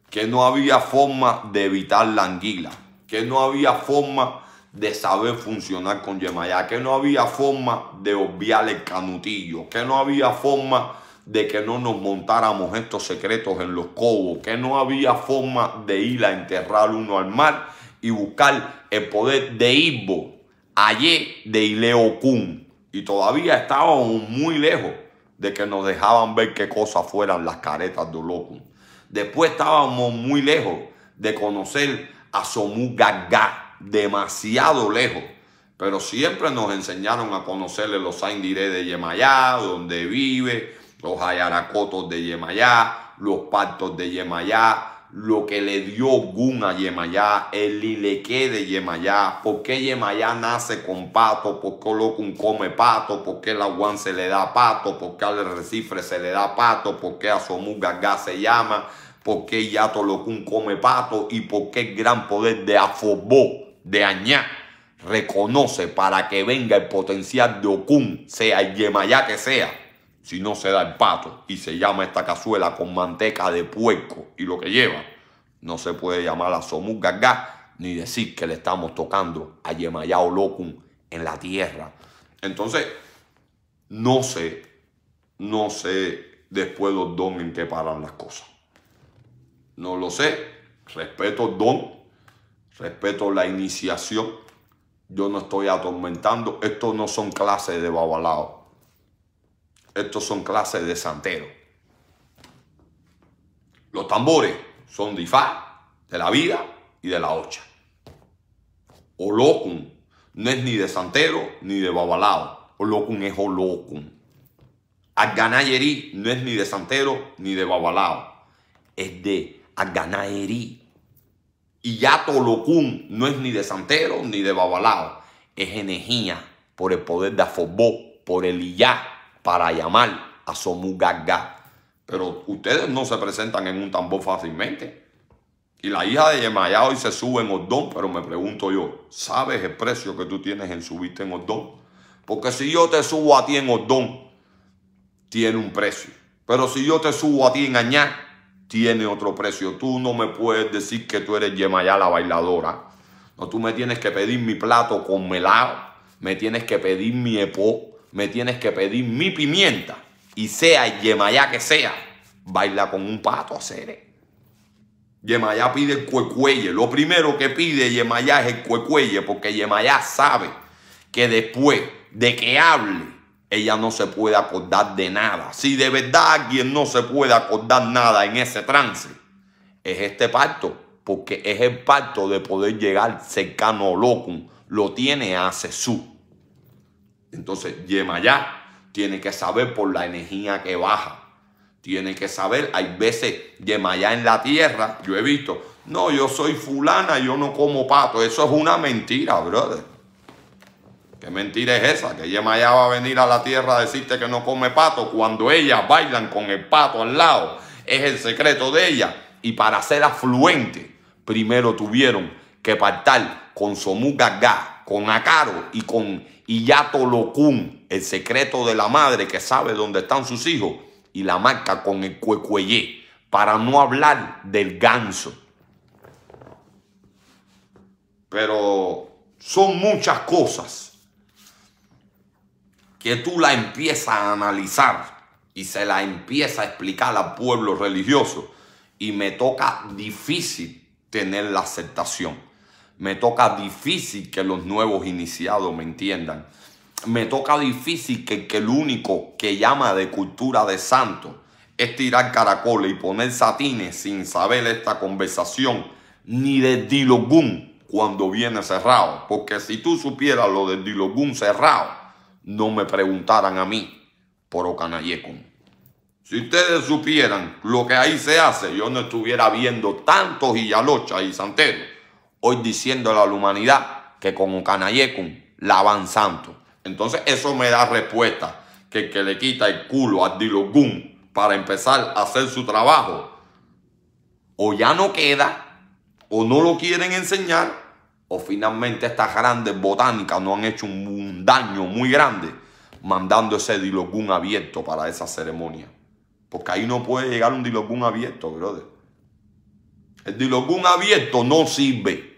Que no había forma de evitar la anguila. Que no había forma de saber funcionar con Yemayá, que no había forma de obviar el canutillo, que no había forma de que no nos montáramos estos secretos en los cobos, que no había forma de ir a enterrar uno al mar y buscar el poder de Ibo, Allí de kun Y todavía estábamos muy lejos de que nos dejaban ver qué cosas fueran las caretas de Olocum. Después estábamos muy lejos de conocer a Somu demasiado lejos. Pero siempre nos enseñaron a conocerle los Saindiré de Yemayá, donde vive, los Ayaracotos de Yemayá, los pactos de Yemayá, lo que le dio Gun a Yemayá, el Ileque de Yemayá, por qué Yemayá nace con pato, por qué un come pato, por qué el Aguán se le da pato, por qué al Recifre se le da pato, por qué a se llama, por qué Yato un come pato y por qué gran poder de Afobó de Añá reconoce para que venga el potencial de Okun, sea el Yemayá que sea, si no se da el pato y se llama esta cazuela con manteca de puerco y lo que lleva, no se puede llamar a Somus Gagá ni decir que le estamos tocando a Yemayá o okun en la tierra. Entonces, no sé, no sé después los don en qué paran las cosas. No lo sé, respeto don respeto la iniciación, yo no estoy atormentando, estos no son clases de babalao, estos son clases de santero. Los tambores son de Ifá, de la vida y de la ocha. Olocum no es ni de santero ni de babalao, Olocum es Olocum. Aganayerí no es ni de santero ni de babalao, es de Aganayerí y ya Tolocún no es ni de Santero ni de Babalao, es energía por el poder de Afobó, por el Iyá, para llamar a Somugaga. Pero ustedes no se presentan en un tambor fácilmente. Y la hija de Yemayá hoy se sube en Ordón, pero me pregunto yo, ¿sabes el precio que tú tienes en subirte en Ordón? Porque si yo te subo a ti en Ordón, tiene un precio. Pero si yo te subo a ti en Añá, tiene otro precio. Tú no me puedes decir que tú eres Yemayá la bailadora. No, tú me tienes que pedir mi plato con melado, me tienes que pedir mi epó. me tienes que pedir mi pimienta. Y sea Yemayá que sea, baila con un pato a cere. Yemayá pide el cuecuelle. Lo primero que pide Yemayá es el cuecuelle, porque Yemayá sabe que después de que hable, ella no se puede acordar de nada. Si de verdad alguien no se puede acordar nada en ese trance, es este pacto, porque es el pacto de poder llegar cercano a Locum, lo tiene a Sesú. Entonces, Yemayá tiene que saber por la energía que baja. Tiene que saber, hay veces Yemayá en la tierra, yo he visto, no, yo soy fulana, yo no como pato. Eso es una mentira, brother. ¿Qué mentira es esa? Que ella Yemayá va a venir a la tierra a decirte que no come pato cuando ellas bailan con el pato al lado. Es el secreto de ella. Y para ser afluente, primero tuvieron que pactar con Somu con Acaro y con Iyato Locún, el secreto de la madre que sabe dónde están sus hijos, y la marca con el cuecuellé, para no hablar del ganso. Pero son muchas cosas que tú la empiezas a analizar y se la empiezas a explicar al pueblo religioso y me toca difícil tener la aceptación. Me toca difícil que los nuevos iniciados me entiendan. Me toca difícil que, el único que llama de cultura de santo es tirar caracoles y poner satines sin saber esta conversación ni de dilogun cuando viene cerrado. Porque si tú supieras lo de dilogun cerrado, no me preguntaran a mí por Ocanayecum. Si ustedes supieran lo que ahí se hace, yo no estuviera viendo tantos Hillalochas y Santeros hoy diciendo a la humanidad que con la van santo. Entonces eso me da respuesta que el que le quita el culo a Dilogun para empezar a hacer su trabajo, o ya no queda, o no lo quieren enseñar, o finalmente estas grandes botánicas no han hecho un, daño muy grande mandando ese dilogún abierto para esa ceremonia. Porque ahí no puede llegar un dilogún abierto, brother. El dilogún abierto no sirve.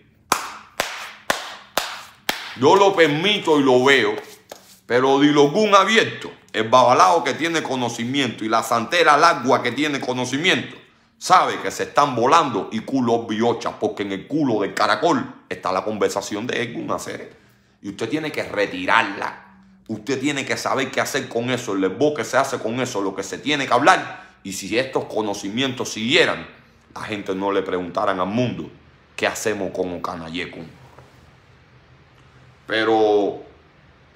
Yo lo permito y lo veo, pero dilogún abierto, el babalao que tiene conocimiento y la santera al agua que tiene conocimiento, sabe que se están volando y culo biocha. porque en el culo del caracol está la conversación de Edwin hacer Y usted tiene que retirarla. Usted tiene que saber qué hacer con eso, el que se hace con eso, lo que se tiene que hablar. Y si estos conocimientos siguieran, la gente no le preguntaran al mundo qué hacemos con Okanayekun. Pero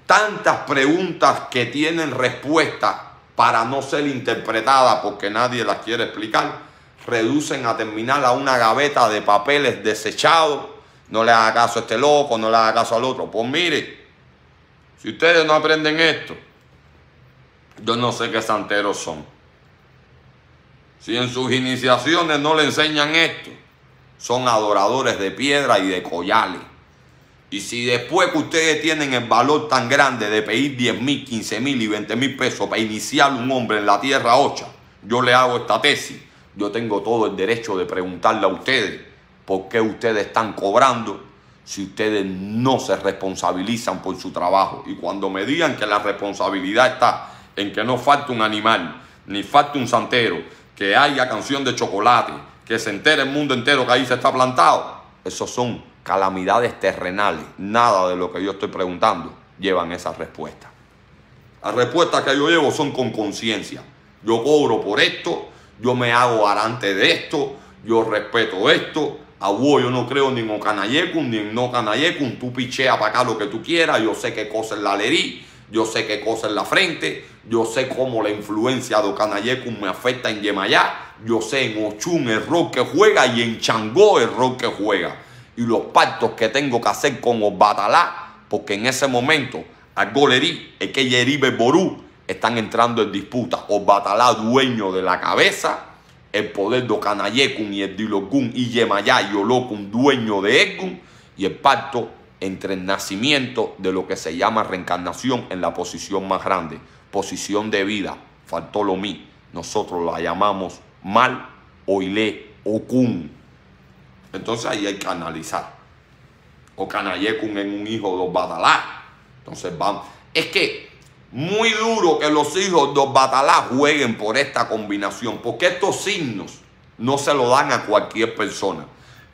tantas preguntas que tienen respuesta para no ser interpretada porque nadie las quiere explicar reducen a terminar a una gaveta de papeles desechados. No le haga caso a este loco, no le haga caso al otro. Pues mire, si ustedes no aprenden esto, yo no sé qué santeros son. Si en sus iniciaciones no le enseñan esto, son adoradores de piedra y de collares. Y si después que ustedes tienen el valor tan grande de pedir 10 mil, 15 mil y 20 mil pesos para iniciar un hombre en la tierra ocha, yo le hago esta tesis. Yo tengo todo el derecho de preguntarle a ustedes por qué ustedes están cobrando si ustedes no se responsabilizan por su trabajo. Y cuando me digan que la responsabilidad está en que no falte un animal, ni falte un santero, que haya canción de chocolate, que se entere el mundo entero que ahí se está plantado, esos son calamidades terrenales. Nada de lo que yo estoy preguntando llevan esa respuesta. Las respuestas que yo llevo son con conciencia. Yo cobro por esto yo me hago garante de esto, yo respeto esto, a yo no creo ni en Ocanayekun ni en no con tú pichea para acá lo que tú quieras, yo sé qué cosa es la lerí, yo sé qué cosa es la frente, yo sé cómo la influencia de Ocanayekun me afecta en Yemayá, yo sé en Ochun el rol que juega y en Changó el rol que juega. Y los pactos que tengo que hacer con Obatalá, porque en ese momento al golerí, es que Yeribe Ború están entrando en disputa. O Batalá, dueño de la cabeza, el poder de Ocanayekun y el Dilokun y Yemayá y Olokun, dueño de Ekun, y el pacto entre el nacimiento de lo que se llama reencarnación en la posición más grande, posición de vida, faltó lo nosotros la llamamos mal, oile, okun. Entonces ahí hay que analizar. O canayekun en un hijo de Badalá. Entonces vamos. Es que muy duro que los hijos de Batalá jueguen por esta combinación, porque estos signos no se lo dan a cualquier persona.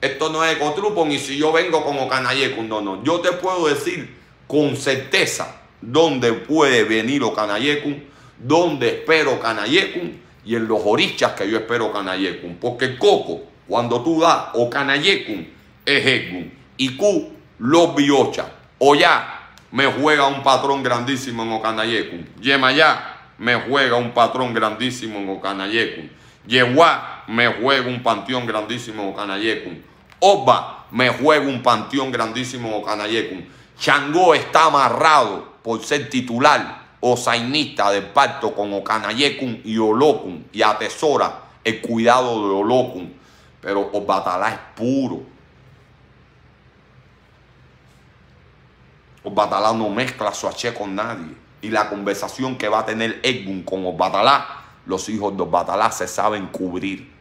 Esto no es Ecotrupo y si yo vengo como ocanayekun, no, no. Yo te puedo decir con certeza dónde puede venir ocanayekun, dónde espero ocanayekun y en los orichas que yo espero ocanayekun, Porque coco, cuando tú das ocanayekun es egun Y Q, los biochas. O ya, me juega un patrón grandísimo en Ocanayekum. Yemayá me juega un patrón grandísimo en Ocanayekum. Yehuá me juega un panteón grandísimo en Ocanayekum. Oba me juega un panteón grandísimo en Ocanayekum. Changó está amarrado por ser titular o zainista del pacto con Ocanayekum y Olocum y atesora el cuidado de Olocum. Pero Obatalá es puro. Batalá no mezcla su con nadie. Y la conversación que va a tener Edgún con Batalá, los hijos de Batalá se saben cubrir.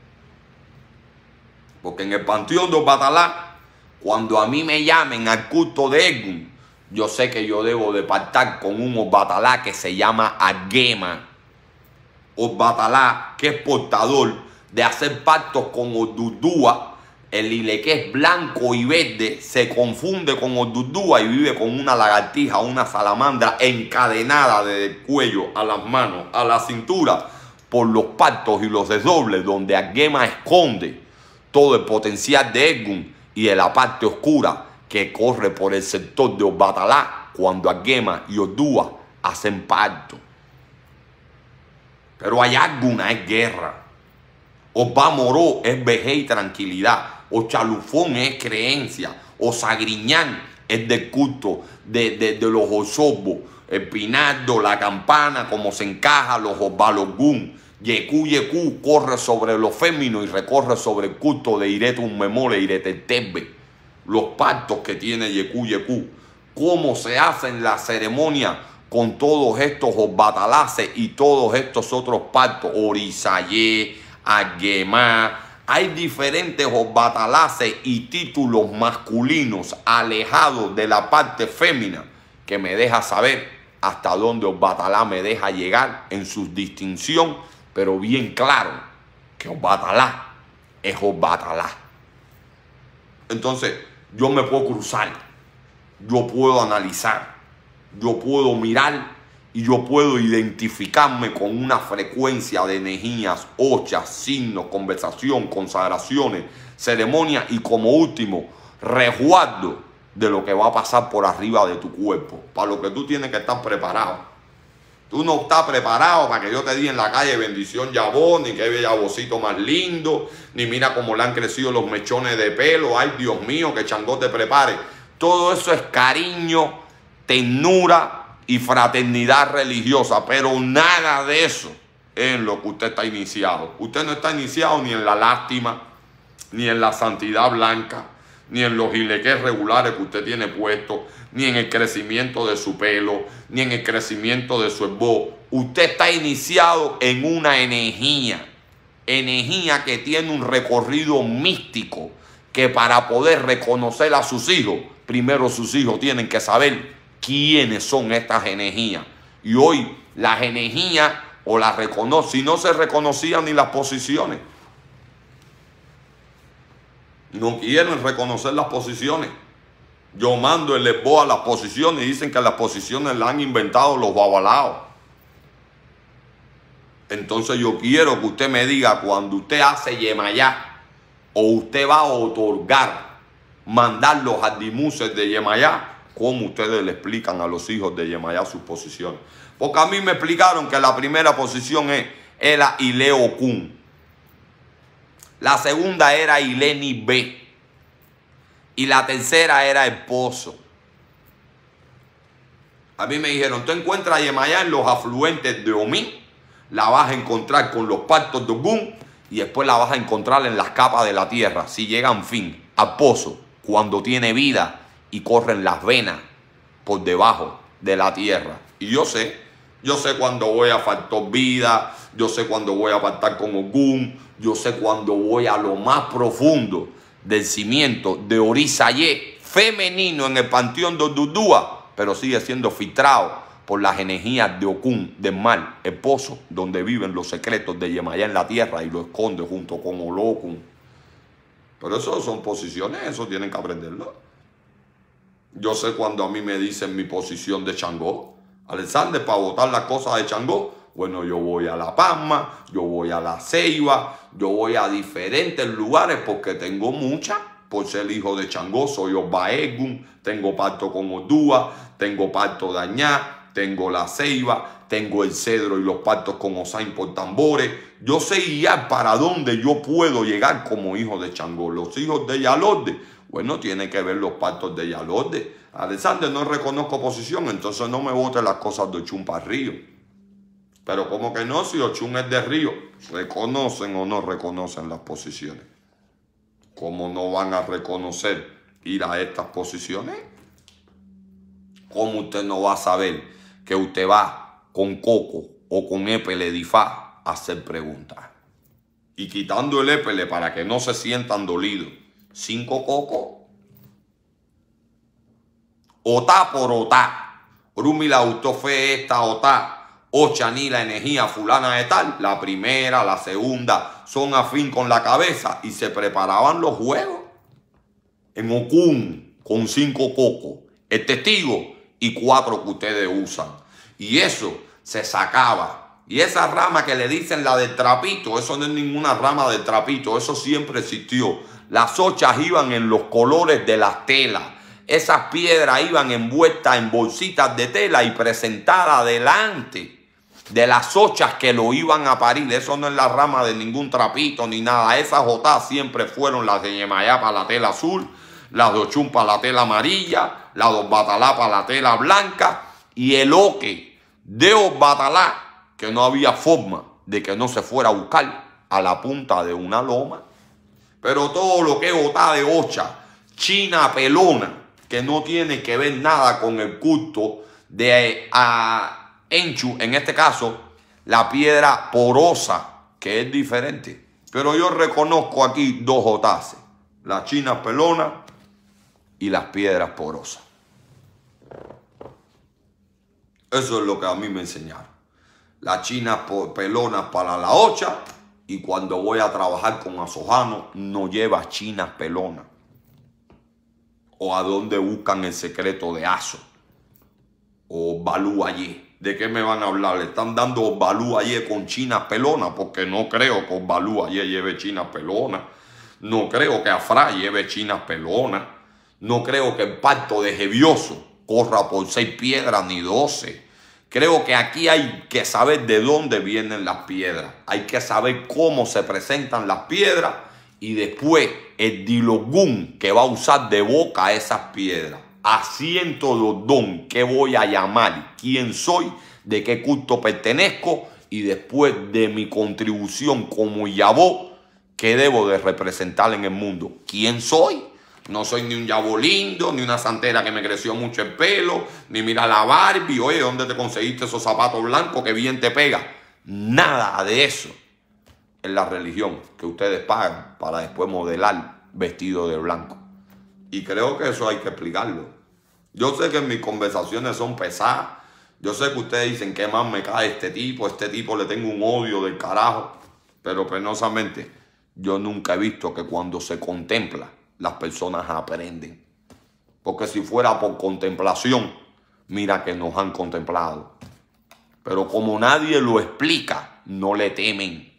Porque en el panteón de Batalá, cuando a mí me llamen al culto de Edmund, yo sé que yo debo de pactar con un Batalá que se llama Agema. Batalá que es portador de hacer pactos con Odudúa el lile es blanco y verde se confunde con Odudúa y vive con una lagartija, una salamandra encadenada desde el cuello a las manos, a la cintura, por los pactos y los desdobles, donde Agema esconde todo el potencial de Edgun y de la parte oscura que corre por el sector de Obatalá cuando Agema y Odúa hacen pacto. Pero hay alguna es guerra. Obamoró Moró es vejez y tranquilidad o chalufón es creencia, o sagriñán es del culto de, de, los osobos, el pinardo, la campana, como se encaja, los Osbalogún. Yekuyeku corre sobre los féminos y recorre sobre el culto de Iretum Memole, Iretetebe. Los pactos que tiene Yekuyeku. Cómo se hacen la ceremonia con todos estos Osbatalaces y todos estos otros pactos. Orizayé, Aguemá, hay diferentes batalaces y títulos masculinos alejados de la parte fémina que me deja saber hasta dónde osbatalá me deja llegar en su distinción, pero bien claro que osbatalá es osbatalá. Entonces, yo me puedo cruzar, yo puedo analizar, yo puedo mirar y yo puedo identificarme con una frecuencia de energías, ochas, signos, conversación, consagraciones, ceremonias y como último, resguardo de lo que va a pasar por arriba de tu cuerpo, para lo que tú tienes que estar preparado. Tú no estás preparado para que yo te diga en la calle bendición vos, ni que vosito más lindo, ni mira cómo le han crecido los mechones de pelo, ay Dios mío, que Changó te prepare. Todo eso es cariño, tenura y fraternidad religiosa, pero nada de eso es en lo que usted está iniciado. Usted no está iniciado ni en la lástima, ni en la santidad blanca, ni en los gileques regulares que usted tiene puesto, ni en el crecimiento de su pelo, ni en el crecimiento de su voz Usted está iniciado en una energía, energía que tiene un recorrido místico, que para poder reconocer a sus hijos, primero sus hijos tienen que saber quiénes son estas energías. Y hoy las energías o las reconoce, si no se reconocían ni las posiciones. No quieren reconocer las posiciones. Yo mando el lesbo a las posiciones y dicen que las posiciones las han inventado los babalaos. Entonces yo quiero que usted me diga cuando usted hace Yemayá o usted va a otorgar, mandar los adimuses de Yemayá, cómo ustedes le explican a los hijos de Yemayá sus posiciones. Porque a mí me explicaron que la primera posición es era Ileo Kun. La segunda era Ileni B. Y la tercera era el pozo. A mí me dijeron, tú encuentras a Yemayá en los afluentes de Omi, la vas a encontrar con los pactos de Ogun y después la vas a encontrar en las capas de la tierra, si llegan fin, al pozo, cuando tiene vida, y corren las venas por debajo de la tierra. Y yo sé, yo sé cuando voy a faltar vida, yo sé cuando voy a faltar con Ogun, yo sé cuando voy a lo más profundo del cimiento de Orizayé, femenino en el panteón de Dudúa, pero sigue siendo filtrado por las energías de Okun, del mal el pozo donde viven los secretos de Yemayá en la tierra y lo esconde junto con Olokun. Pero eso son posiciones, eso tienen que aprenderlo. Yo sé cuando a mí me dicen mi posición de Changó. Alexander, para votar las cosas de Changó, bueno, yo voy a La Palma, yo voy a La Ceiba, yo voy a diferentes lugares porque tengo muchas. Por ser hijo de Changó, soy Obaegun, tengo pacto con Odua, tengo pacto de Añá, tengo La Ceiba, tengo el cedro y los pactos con Osain por tambores. Yo sé ya para dónde yo puedo llegar como hijo de Changó. Los hijos de Yalorde bueno, tiene que ver los pactos de Yalorde. Alexander, no reconozco posición, entonces no me vote las cosas de Ochun para Río. Pero como que no, si Ochun es de Río, reconocen o no reconocen las posiciones. ¿Cómo no van a reconocer ir a estas posiciones? ¿Cómo usted no va a saber que usted va con Coco o con Difá a hacer preguntas? Y quitando el Epele para que no se sientan dolidos cinco cocos. Otá por otá. Rumi la fue esta otá. Ocha ni la energía fulana de tal. La primera, la segunda son afín con la cabeza y se preparaban los juegos. En Okun con cinco cocos. El testigo y cuatro que ustedes usan. Y eso se sacaba y esa rama que le dicen la del trapito, eso no es ninguna rama de trapito, eso siempre existió. Las ochas iban en los colores de las telas. Esas piedras iban envueltas en bolsitas de tela y presentadas delante de las ochas que lo iban a parir. Eso no es la rama de ningún trapito ni nada. Esas jotas siempre fueron las de Yemayá para la tela azul, las de Ochum para la tela amarilla, las de Batalá para la tela blanca y el oque de Osbatalá, que no había forma de que no se fuera a buscar a la punta de una loma. Pero todo lo que es de ocha, China pelona, que no tiene que ver nada con el culto de Enchu, en este caso, la piedra porosa, que es diferente. Pero yo reconozco aquí dos jotases, la China pelona y las piedras porosas. Eso es lo que a mí me enseñaron. La China pelona para la ocha y cuando voy a trabajar con Asojano, no lleva chinas pelona. O a dónde buscan el secreto de Aso. O Balú allí. ¿De qué me van a hablar? Le están dando Balú allí con China pelona, porque no creo que Balú allí lleve China pelona. No creo que Afra lleve China pelona. No creo que el pacto de Jebioso corra por seis piedras ni doce. Creo que aquí hay que saber de dónde vienen las piedras. Hay que saber cómo se presentan las piedras y después el dilogún que va a usar de boca esas piedras. Asiento todo don, que voy a llamar, quién soy, de qué culto pertenezco y después de mi contribución como Yabó, qué debo de representar en el mundo, quién soy. No soy ni un yabo ni una santera que me creció mucho el pelo, ni mira la Barbie, oye, ¿dónde te conseguiste esos zapatos blancos que bien te pega? Nada de eso en la religión que ustedes pagan para después modelar vestido de blanco. Y creo que eso hay que explicarlo. Yo sé que mis conversaciones son pesadas. Yo sé que ustedes dicen que más me cae este tipo, este tipo le tengo un odio del carajo. Pero penosamente, yo nunca he visto que cuando se contempla las personas aprenden. Porque si fuera por contemplación, mira que nos han contemplado. Pero como nadie lo explica, no le temen.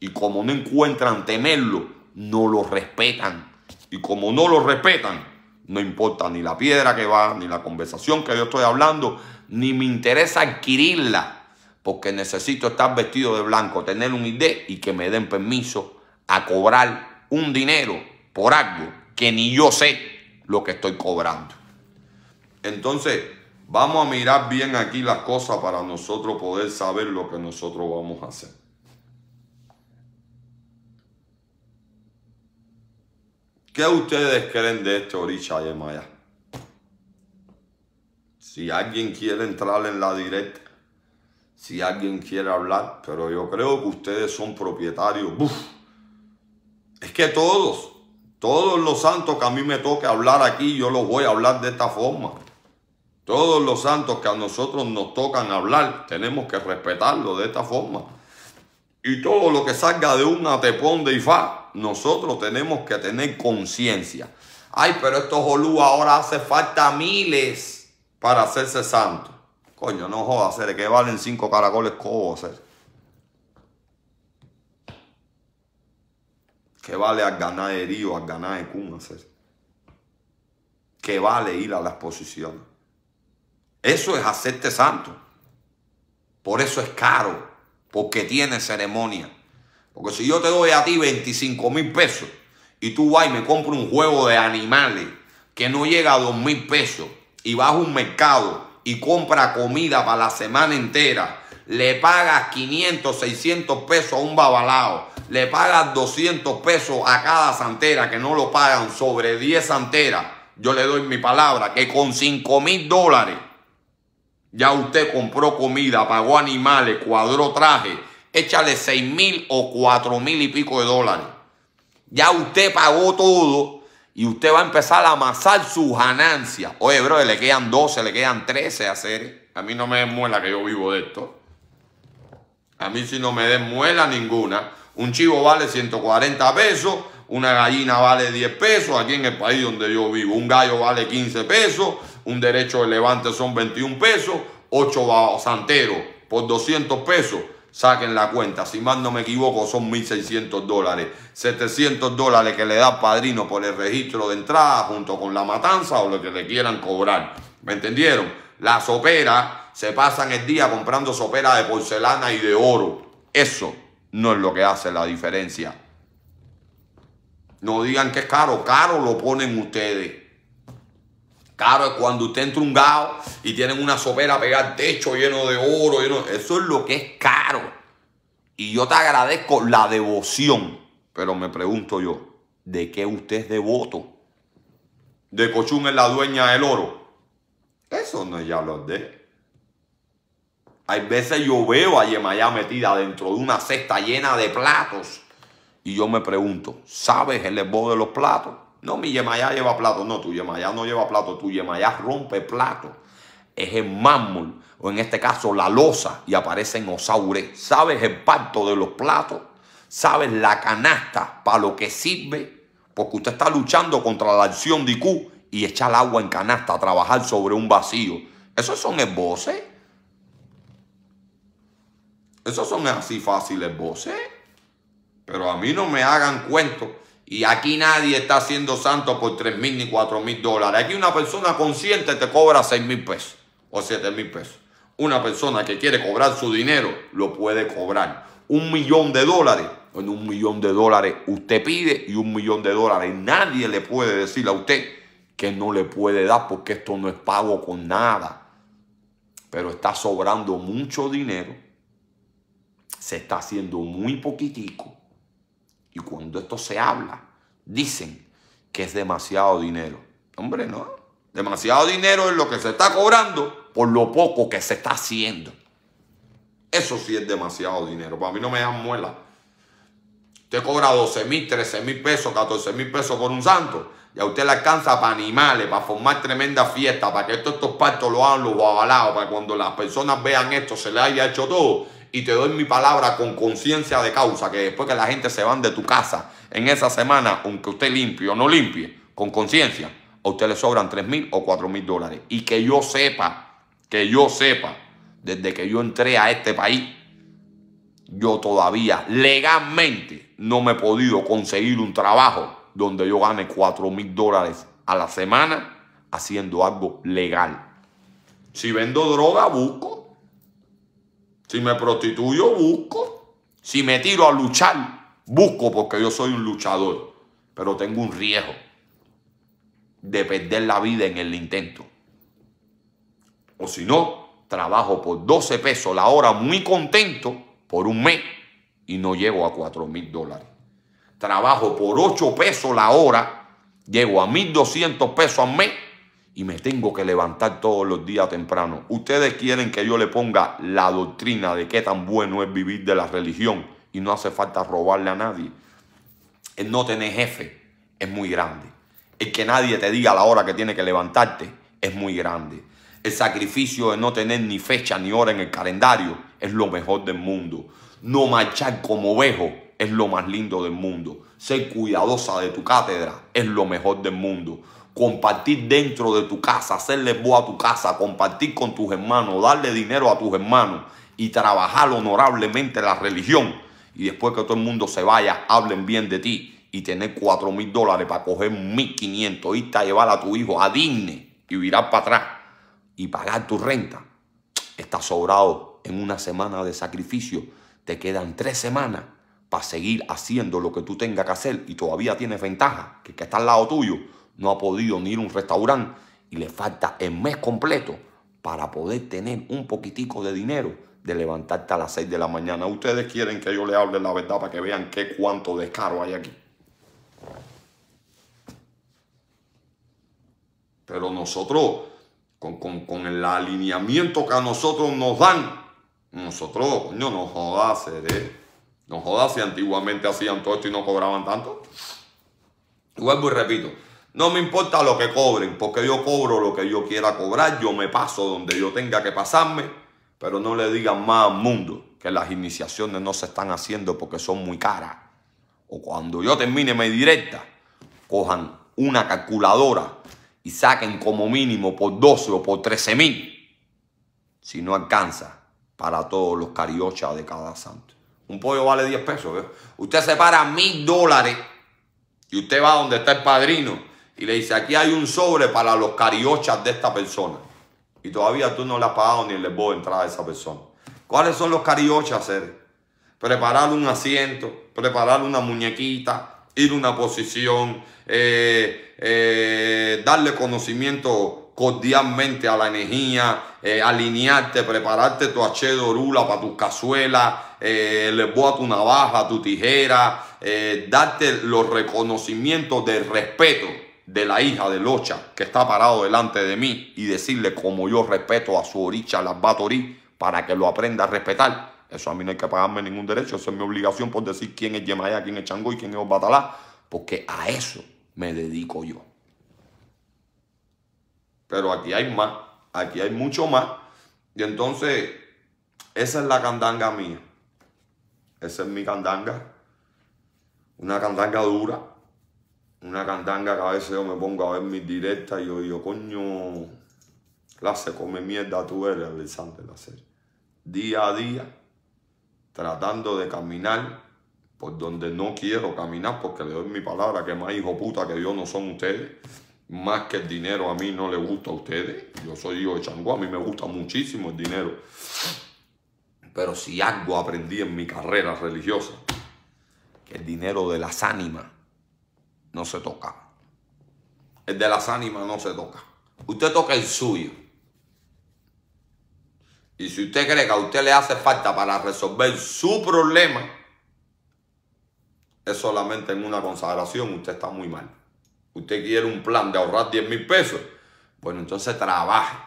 Y como no encuentran temerlo, no lo respetan. Y como no lo respetan, no importa ni la piedra que va, ni la conversación que yo estoy hablando, ni me interesa adquirirla. Porque necesito estar vestido de blanco, tener un ID y que me den permiso a cobrar un dinero por algo que ni yo sé lo que estoy cobrando. Entonces, vamos a mirar bien aquí las cosas para nosotros poder saber lo que nosotros vamos a hacer. ¿Qué ustedes creen de este Orisha Maya? Si alguien quiere entrar en la directa, si alguien quiere hablar, pero yo creo que ustedes son propietarios. es que todos, todos los santos que a mí me toque hablar aquí, yo los voy a hablar de esta forma. Todos los santos que a nosotros nos tocan hablar, tenemos que respetarlo de esta forma. Y todo lo que salga de un atepón de Ifá, nosotros tenemos que tener conciencia. Ay, pero estos Olú ahora hace falta miles para hacerse santos. Coño, no jodas, hacer que valen cinco caracoles cobos, hacer. ¿Qué vale a ganar de Río, al ganar de hacer? ¿Qué vale ir a la exposición? Eso es hacerte santo. Por eso es caro, porque tiene ceremonia. Porque si yo te doy a ti 25 mil pesos y tú vas y me compras un juego de animales que no llega a 2 mil pesos y vas a un mercado y compra comida para la semana entera, le pagas 500, 600 pesos a un babalao le pagas 200 pesos a cada santera que no lo pagan sobre 10 santeras, yo le doy mi palabra que con 5 mil dólares ya usted compró comida, pagó animales, cuadró traje, échale 6 mil o 4 mil y pico de dólares. Ya usted pagó todo y usted va a empezar a amasar sus ganancias. Oye, bro, le quedan 12, le quedan 13 a hacer. ¿eh? A mí no me desmuela que yo vivo de esto. A mí si no me desmuela ninguna. Un chivo vale 140 pesos, una gallina vale 10 pesos, aquí en el país donde yo vivo, un gallo vale 15 pesos, un derecho de levante son 21 pesos, 8 santeros por 200 pesos, saquen la cuenta, si más no me equivoco son 1.600 dólares, 700 dólares que le da padrino por el registro de entrada junto con la matanza o lo que le quieran cobrar, ¿me entendieron? Las soperas se pasan el día comprando soperas de porcelana y de oro, eso no es lo que hace la diferencia. No digan que es caro, caro lo ponen ustedes. Caro es cuando usted entra un gao y tienen una sopera pegada techo lleno de oro. Eso es lo que es caro. Y yo te agradezco la devoción. Pero me pregunto yo, ¿de qué usted es devoto? ¿De Cochún es la dueña del oro? Eso no es ya lo de hay veces yo veo a Yemayá metida dentro de una cesta llena de platos. Y yo me pregunto, ¿sabes el esbozo de los platos? No, mi Yemayá lleva plato. No, tu Yemayá no lleva plato. Tu Yemayá rompe platos. Es el mármol, o en este caso la losa, y aparecen osaure. ¿Sabes el pacto de los platos? ¿Sabes la canasta para lo que sirve? Porque usted está luchando contra la acción de IQ y echar agua en canasta a trabajar sobre un vacío. Esos son esboces. Esos son así fáciles voces. ¿eh? Pero a mí no me hagan cuento. Y aquí nadie está haciendo santo por 3 mil ni 4 mil dólares. Aquí una persona consciente te cobra 6 mil pesos o 7 mil pesos. Una persona que quiere cobrar su dinero lo puede cobrar. Un millón de dólares. En un millón de dólares usted pide y un millón de dólares nadie le puede decir a usted que no le puede dar porque esto no es pago con nada. Pero está sobrando mucho dinero se está haciendo muy poquitico y cuando esto se habla, dicen que es demasiado dinero. Hombre, no. Demasiado dinero es lo que se está cobrando por lo poco que se está haciendo. Eso sí es demasiado dinero. Para mí no me dan muela. Usted cobra 12 mil, 13 mil pesos, 14 mil pesos por un santo. Y a usted le alcanza para animales, para formar tremenda fiesta, para que todos estos partos lo hagan los babalados, para que cuando las personas vean esto se le haya hecho todo y te doy mi palabra con conciencia de causa, que después que la gente se van de tu casa en esa semana, aunque usted limpie o no limpie, con conciencia, a usted le sobran 3 mil o 4 mil dólares. Y que yo sepa, que yo sepa, desde que yo entré a este país, yo todavía legalmente no me he podido conseguir un trabajo donde yo gane 4 mil dólares a la semana haciendo algo legal. Si vendo droga, busco si me prostituyo, busco. Si me tiro a luchar, busco porque yo soy un luchador. Pero tengo un riesgo de perder la vida en el intento. O si no, trabajo por 12 pesos la hora muy contento por un mes y no llego a 4 mil dólares. Trabajo por 8 pesos la hora, llego a 1.200 pesos al mes y me tengo que levantar todos los días temprano. Ustedes quieren que yo le ponga la doctrina de qué tan bueno es vivir de la religión y no hace falta robarle a nadie. El no tener jefe es muy grande. El que nadie te diga la hora que tiene que levantarte es muy grande. El sacrificio de no tener ni fecha ni hora en el calendario es lo mejor del mundo. No marchar como ovejo es lo más lindo del mundo. Ser cuidadosa de tu cátedra es lo mejor del mundo compartir dentro de tu casa, hacerle voz a tu casa, compartir con tus hermanos, darle dinero a tus hermanos y trabajar honorablemente la religión. Y después que todo el mundo se vaya, hablen bien de ti y tener 4 mil dólares para coger 1.500, irte a llevar a tu hijo a Digne y virar para atrás y pagar tu renta. Está sobrado en una semana de sacrificio. Te quedan tres semanas para seguir haciendo lo que tú tengas que hacer y todavía tienes ventaja que está al lado tuyo no ha podido ni ir a un restaurante y le falta el mes completo para poder tener un poquitico de dinero de levantarte a las 6 de la mañana. Ustedes quieren que yo le hable la verdad para que vean qué cuánto descaro hay aquí. Pero nosotros, con, el alineamiento que a nosotros nos dan, nosotros, coño, nos jodas, ¿eh? Nos jodas si antiguamente hacían todo esto y no cobraban tanto. vuelvo y repito, no me importa lo que cobren, porque yo cobro lo que yo quiera cobrar, yo me paso donde yo tenga que pasarme, pero no le digan más al mundo que las iniciaciones no se están haciendo porque son muy caras. O cuando yo termine mi directa, cojan una calculadora y saquen como mínimo por 12 o por 13 mil, si no alcanza para todos los cariochas de cada santo. Un pollo vale 10 pesos. ¿eh? Usted Usted para mil dólares y usted va donde está el padrino y le dice, aquí hay un sobre para los cariochas de esta persona. Y todavía tú no le has pagado ni le voy a entrar a esa persona. ¿Cuáles son los cariochas, hacer? Preparar un asiento, preparar una muñequita, ir a una posición, eh, eh, darle conocimiento cordialmente a la energía, eh, alinearte, prepararte tu hache de orula para tus cazuelas, le voy a tu navaja, tu tijera, darte los reconocimientos de respeto de la hija de Locha que está parado delante de mí y decirle como yo respeto a su oricha, las batorí, para que lo aprenda a respetar. Eso a mí no hay que pagarme ningún derecho, eso es mi obligación por decir quién es Yemayá, quién es Changó y quién es Osbatalá. porque a eso me dedico yo. Pero aquí hay más, aquí hay mucho más. Y entonces, esa es la candanga mía. Esa es mi candanga. Una candanga dura, una cantanga que a veces yo me pongo a ver mis directas y yo digo, coño, la se come mierda tú eres, la serie. Día a día, tratando de caminar por donde no quiero caminar, porque le doy mi palabra que más hijo puta que yo no son ustedes. Más que el dinero a mí no le gusta a ustedes. Yo soy yo de changua, a mí me gusta muchísimo el dinero. Pero si algo aprendí en mi carrera religiosa, que el dinero de las ánimas no se toca. El de las ánimas no se toca. Usted toca el suyo. Y si usted cree que a usted le hace falta para resolver su problema, es solamente en una consagración, usted está muy mal. Usted quiere un plan de ahorrar 10 mil pesos. Bueno, entonces trabaje.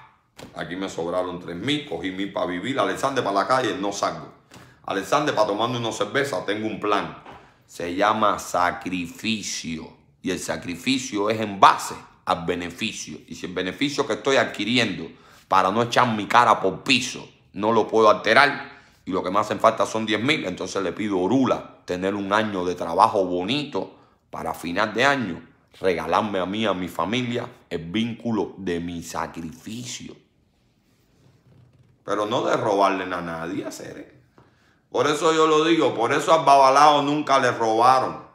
Aquí me sobraron 3 mil, cogí mil para vivir. Alexander para la calle, no salgo. Alexander para tomarme una cerveza, tengo un plan. Se llama sacrificio y el sacrificio es en base al beneficio. Y si el beneficio que estoy adquiriendo para no echar mi cara por piso no lo puedo alterar y lo que me hacen falta son 10 mil, entonces le pido a Orula tener un año de trabajo bonito para final de año regalarme a mí, a mi familia, el vínculo de mi sacrificio. Pero no de robarle a nadie, hacer. ¿eh? Por eso yo lo digo, por eso a Babalao nunca le robaron.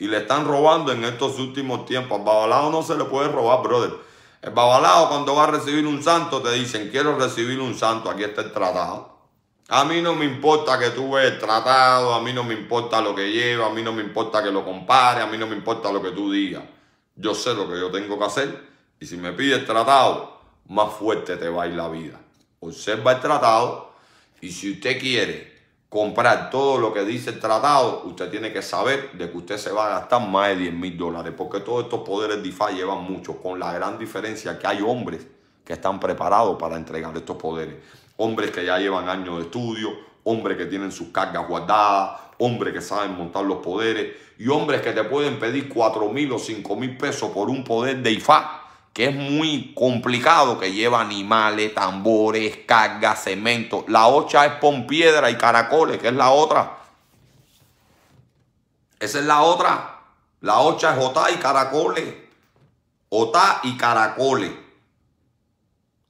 Y le están robando en estos últimos tiempos. Al babalao no se le puede robar, brother. El babalao cuando va a recibir un santo te dicen, quiero recibir un santo, aquí está el tratado. A mí no me importa que tú veas el tratado, a mí no me importa lo que lleva, a mí no me importa que lo compare, a mí no me importa lo que tú digas. Yo sé lo que yo tengo que hacer y si me pides tratado, más fuerte te va a ir la vida. Observa el tratado y si usted quiere comprar todo lo que dice el tratado, usted tiene que saber de que usted se va a gastar más de 10 mil dólares, porque todos estos poderes IFA llevan mucho, con la gran diferencia que hay hombres que están preparados para entregar estos poderes, hombres que ya llevan años de estudio, hombres que tienen sus cargas guardadas, hombres que saben montar los poderes y hombres que te pueden pedir 4 mil o 5 mil pesos por un poder de IFA que es muy complicado, que lleva animales, tambores, cargas, cemento. La ocha es pon piedra y caracoles, que es la otra. Esa es la otra. La ocha es otá y caracoles. Otá y caracoles.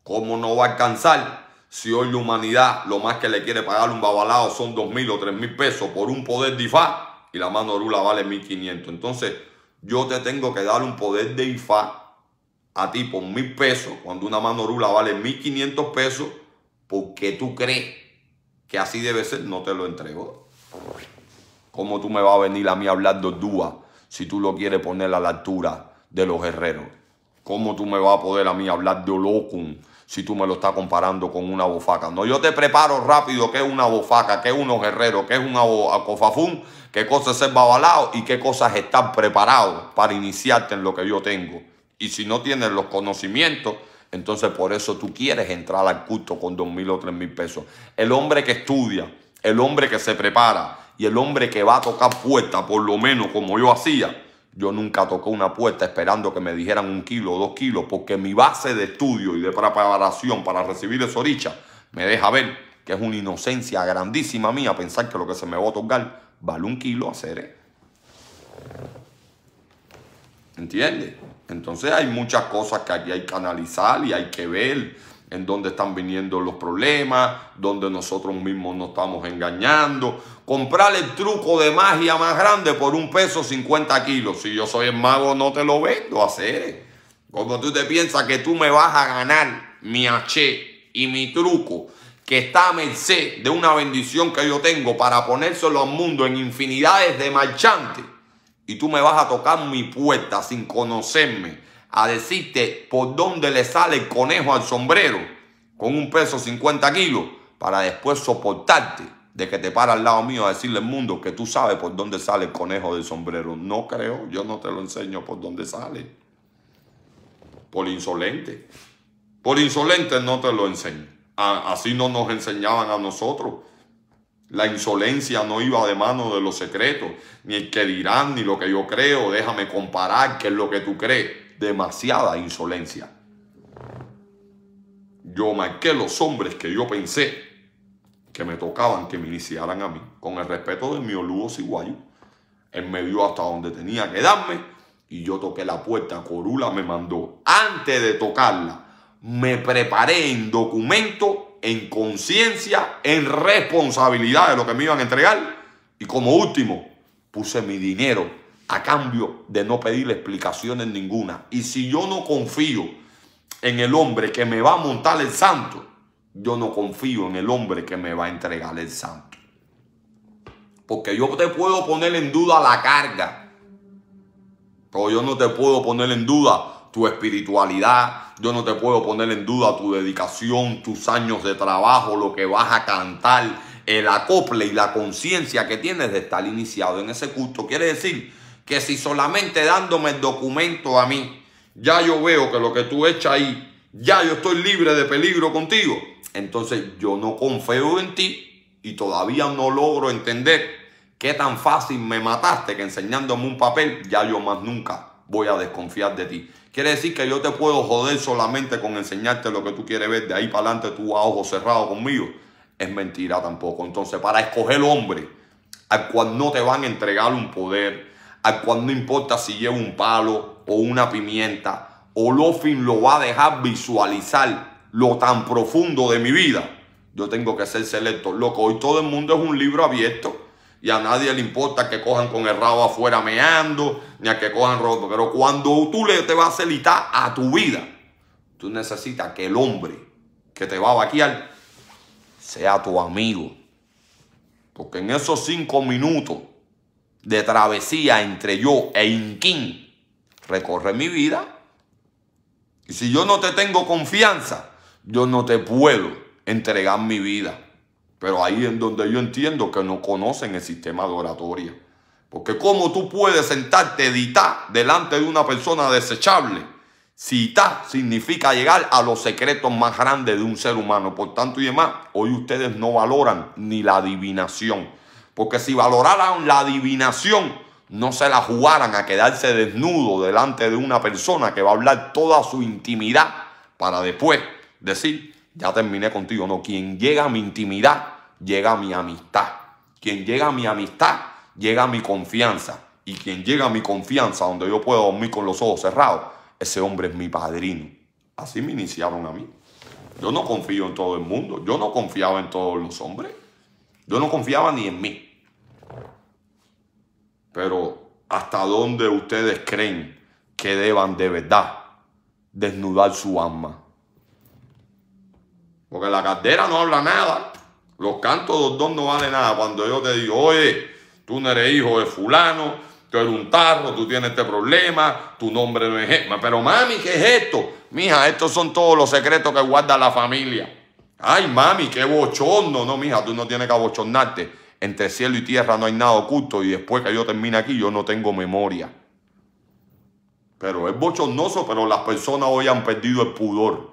¿Cómo no va a alcanzar si hoy la humanidad lo más que le quiere pagar un babalao son dos mil o tres mil pesos por un poder de Ifá y la mano rula Lula vale 1500? Entonces, yo te tengo que dar un poder de Ifá a ti por mil pesos, cuando una mano rula vale mil quinientos pesos, porque tú crees que así debe ser, no te lo entrego. ¿Cómo tú me vas a venir a mí hablando dúa si tú lo quieres poner a la altura de los guerreros? ¿Cómo tú me vas a poder a mí hablar de locum si tú me lo estás comparando con una bofaca? No, yo te preparo rápido qué es una bofaca, qué es un guerrero, qué es un acofafún, qué cosa es ser babalao y qué cosas están preparado para iniciarte en lo que yo tengo. Y si no tienes los conocimientos, entonces por eso tú quieres entrar al culto con dos mil o tres mil pesos. El hombre que estudia, el hombre que se prepara y el hombre que va a tocar puerta, por lo menos como yo hacía. Yo nunca tocó una puerta esperando que me dijeran un kilo o dos kilos, porque mi base de estudio y de preparación para recibir esa oricha me deja ver que es una inocencia grandísima mía pensar que lo que se me va a tocar vale un kilo a hacer. ¿eh? ¿Entiendes? Entonces hay muchas cosas que aquí hay que analizar y hay que ver en dónde están viniendo los problemas, dónde nosotros mismos nos estamos engañando. Comprar el truco de magia más grande por un peso 50 kilos. Si yo soy el mago, no te lo vendo, hacer. Como tú te piensas que tú me vas a ganar mi H y mi truco, que está a merced de una bendición que yo tengo para ponérselo al mundo en infinidades de marchantes y tú me vas a tocar mi puerta sin conocerme, a decirte por dónde le sale el conejo al sombrero con un peso 50 kilos, para después soportarte de que te para al lado mío a decirle al mundo que tú sabes por dónde sale el conejo del sombrero. No creo, yo no te lo enseño por dónde sale. Por insolente. Por insolente no te lo enseño. Así no nos enseñaban a nosotros. La insolencia no iba de mano de los secretos, ni el que dirán, ni lo que yo creo, déjame comparar qué es lo que tú crees. Demasiada insolencia. Yo marqué los hombres que yo pensé que me tocaban, que me iniciaran a mí, con el respeto de mi olugo ciguayo. Él me dio hasta donde tenía que darme y yo toqué la puerta. Corula me mandó. Antes de tocarla, me preparé en documento en conciencia, en responsabilidad de lo que me iban a entregar. Y como último, puse mi dinero a cambio de no pedirle explicaciones ninguna. Y si yo no confío en el hombre que me va a montar el santo, yo no confío en el hombre que me va a entregar el santo. Porque yo te puedo poner en duda la carga, pero yo no te puedo poner en duda tu espiritualidad, yo no te puedo poner en duda tu dedicación, tus años de trabajo, lo que vas a cantar, el acople y la conciencia que tienes de estar iniciado en ese culto. Quiere decir que si solamente dándome el documento a mí, ya yo veo que lo que tú echas ahí, ya yo estoy libre de peligro contigo, entonces yo no confío en ti y todavía no logro entender qué tan fácil me mataste que enseñándome un papel, ya yo más nunca voy a desconfiar de ti. Quiere decir que yo te puedo joder solamente con enseñarte lo que tú quieres ver. De ahí para adelante tú a ojos cerrados conmigo. Es mentira tampoco. Entonces, para escoger hombre al cual no te van a entregar un poder, al cual no importa si lleva un palo o una pimienta, o lo va a dejar visualizar lo tan profundo de mi vida. Yo tengo que ser selecto. Loco, hoy todo el mundo es un libro abierto y a nadie le importa que cojan con el rabo afuera meando, ni a que cojan roto. Pero cuando tú le te vas a litar a tu vida, tú necesitas que el hombre que te va a vaquear sea tu amigo. Porque en esos cinco minutos de travesía entre yo e Inquín, recorre mi vida. Y si yo no te tengo confianza, yo no te puedo entregar mi vida. Pero ahí es donde yo entiendo que no conocen el sistema de oratoria. Porque cómo tú puedes sentarte editar delante de una persona desechable. Citar significa llegar a los secretos más grandes de un ser humano. Por tanto y demás, hoy ustedes no valoran ni la adivinación. Porque si valoraran la adivinación, no se la jugaran a quedarse desnudo delante de una persona que va a hablar toda su intimidad para después decir ya terminé contigo. No, quien llega a mi intimidad, llega a mi amistad. Quien llega a mi amistad, llega a mi confianza. Y quien llega a mi confianza, donde yo puedo dormir con los ojos cerrados, ese hombre es mi padrino. Así me iniciaron a mí. Yo no confío en todo el mundo. Yo no confiaba en todos los hombres. Yo no confiaba ni en mí. Pero hasta dónde ustedes creen que deban de verdad desnudar su alma porque la cartera no habla nada. Los cantos de los dos no vale nada. Cuando yo te digo, oye, tú no eres hijo de fulano, tú eres un tarro, tú tienes este problema, tu nombre no es... Pero mami, ¿qué es esto? Mija, estos son todos los secretos que guarda la familia. Ay, mami, qué bochorno. No, mija, tú no tienes que abochornarte. Entre cielo y tierra no hay nada oculto y después que yo termine aquí yo no tengo memoria. Pero es bochornoso, pero las personas hoy han perdido el pudor.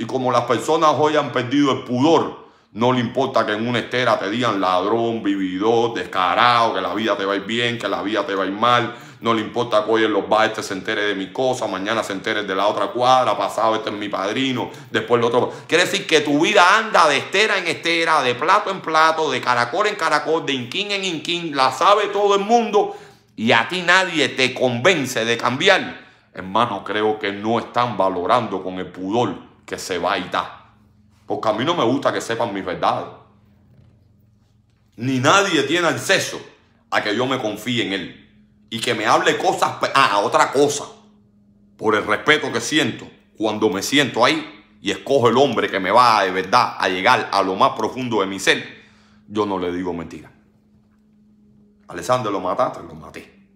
Y como las personas hoy han perdido el pudor, no le importa que en una estera te digan ladrón, vividor, descarado, que la vida te va a ir bien, que la vida te va a ir mal. No le importa que hoy en los bares te se entere de mi cosa, mañana se entere de la otra cuadra, pasado este es mi padrino, después el otro. Quiere decir que tu vida anda de estera en estera, de plato en plato, de caracol en caracol, de inquín en inquín, la sabe todo el mundo y a ti nadie te convence de cambiar. Hermano, creo que no están valorando con el pudor que se va y da. Porque a mí no me gusta que sepan mis verdades. Ni nadie tiene acceso a que yo me confíe en él. Y que me hable cosas... A ah, otra cosa. Por el respeto que siento cuando me siento ahí y escojo el hombre que me va de verdad a llegar a lo más profundo de mi ser, yo no le digo mentira. alessandro lo mataste, lo maté.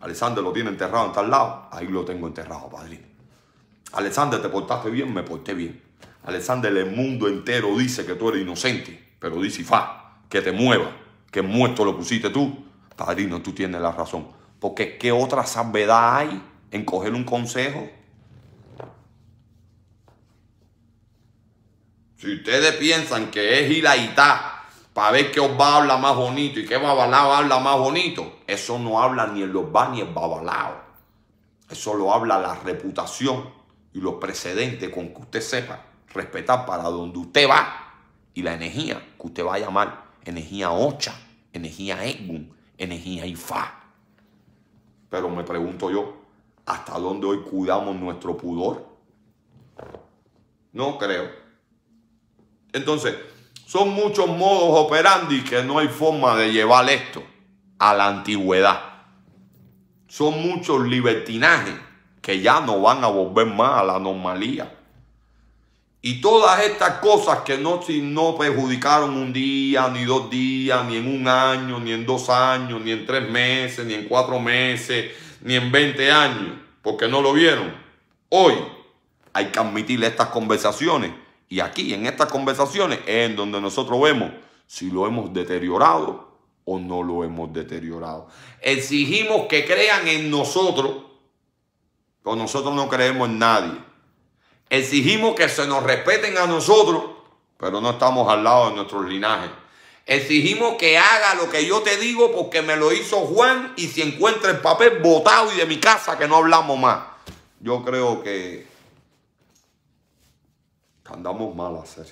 alessandro lo tiene enterrado en tal lado, ahí lo tengo enterrado, padrino. Alexander, te portaste bien, me porté bien. Alexander, el mundo entero dice que tú eres inocente, pero dice fa que te mueva, que muerto lo pusiste tú. Padrino, tú tienes la razón. Porque ¿qué otra salvedad hay en coger un consejo? Si ustedes piensan que es hilaitá para ver qué a habla más bonito y qué Babalao habla más bonito, eso no habla ni el Osba ni el Babalao. Eso lo habla la reputación y los precedentes con que usted sepa respetar para donde usted va y la energía que usted va a llamar energía Ocha, energía Egun, energía Ifa. Pero me pregunto yo, ¿hasta dónde hoy cuidamos nuestro pudor? No creo. Entonces, son muchos modos operandi que no hay forma de llevar esto a la antigüedad. Son muchos libertinajes que ya no van a volver más a la anomalía. Y todas estas cosas que no, si no perjudicaron un día, ni dos días, ni en un año, ni en dos años, ni en tres meses, ni en cuatro meses, ni en 20 años, porque no lo vieron. Hoy hay que admitir estas conversaciones. Y aquí, en estas conversaciones, es en donde nosotros vemos si lo hemos deteriorado o no lo hemos deteriorado. Exigimos que crean en nosotros pero nosotros no creemos en nadie. Exigimos que se nos respeten a nosotros, pero no estamos al lado de nuestros linajes. Exigimos que haga lo que yo te digo porque me lo hizo Juan y si encuentra el papel botado y de mi casa que no hablamos más. Yo creo que andamos mal a hacer.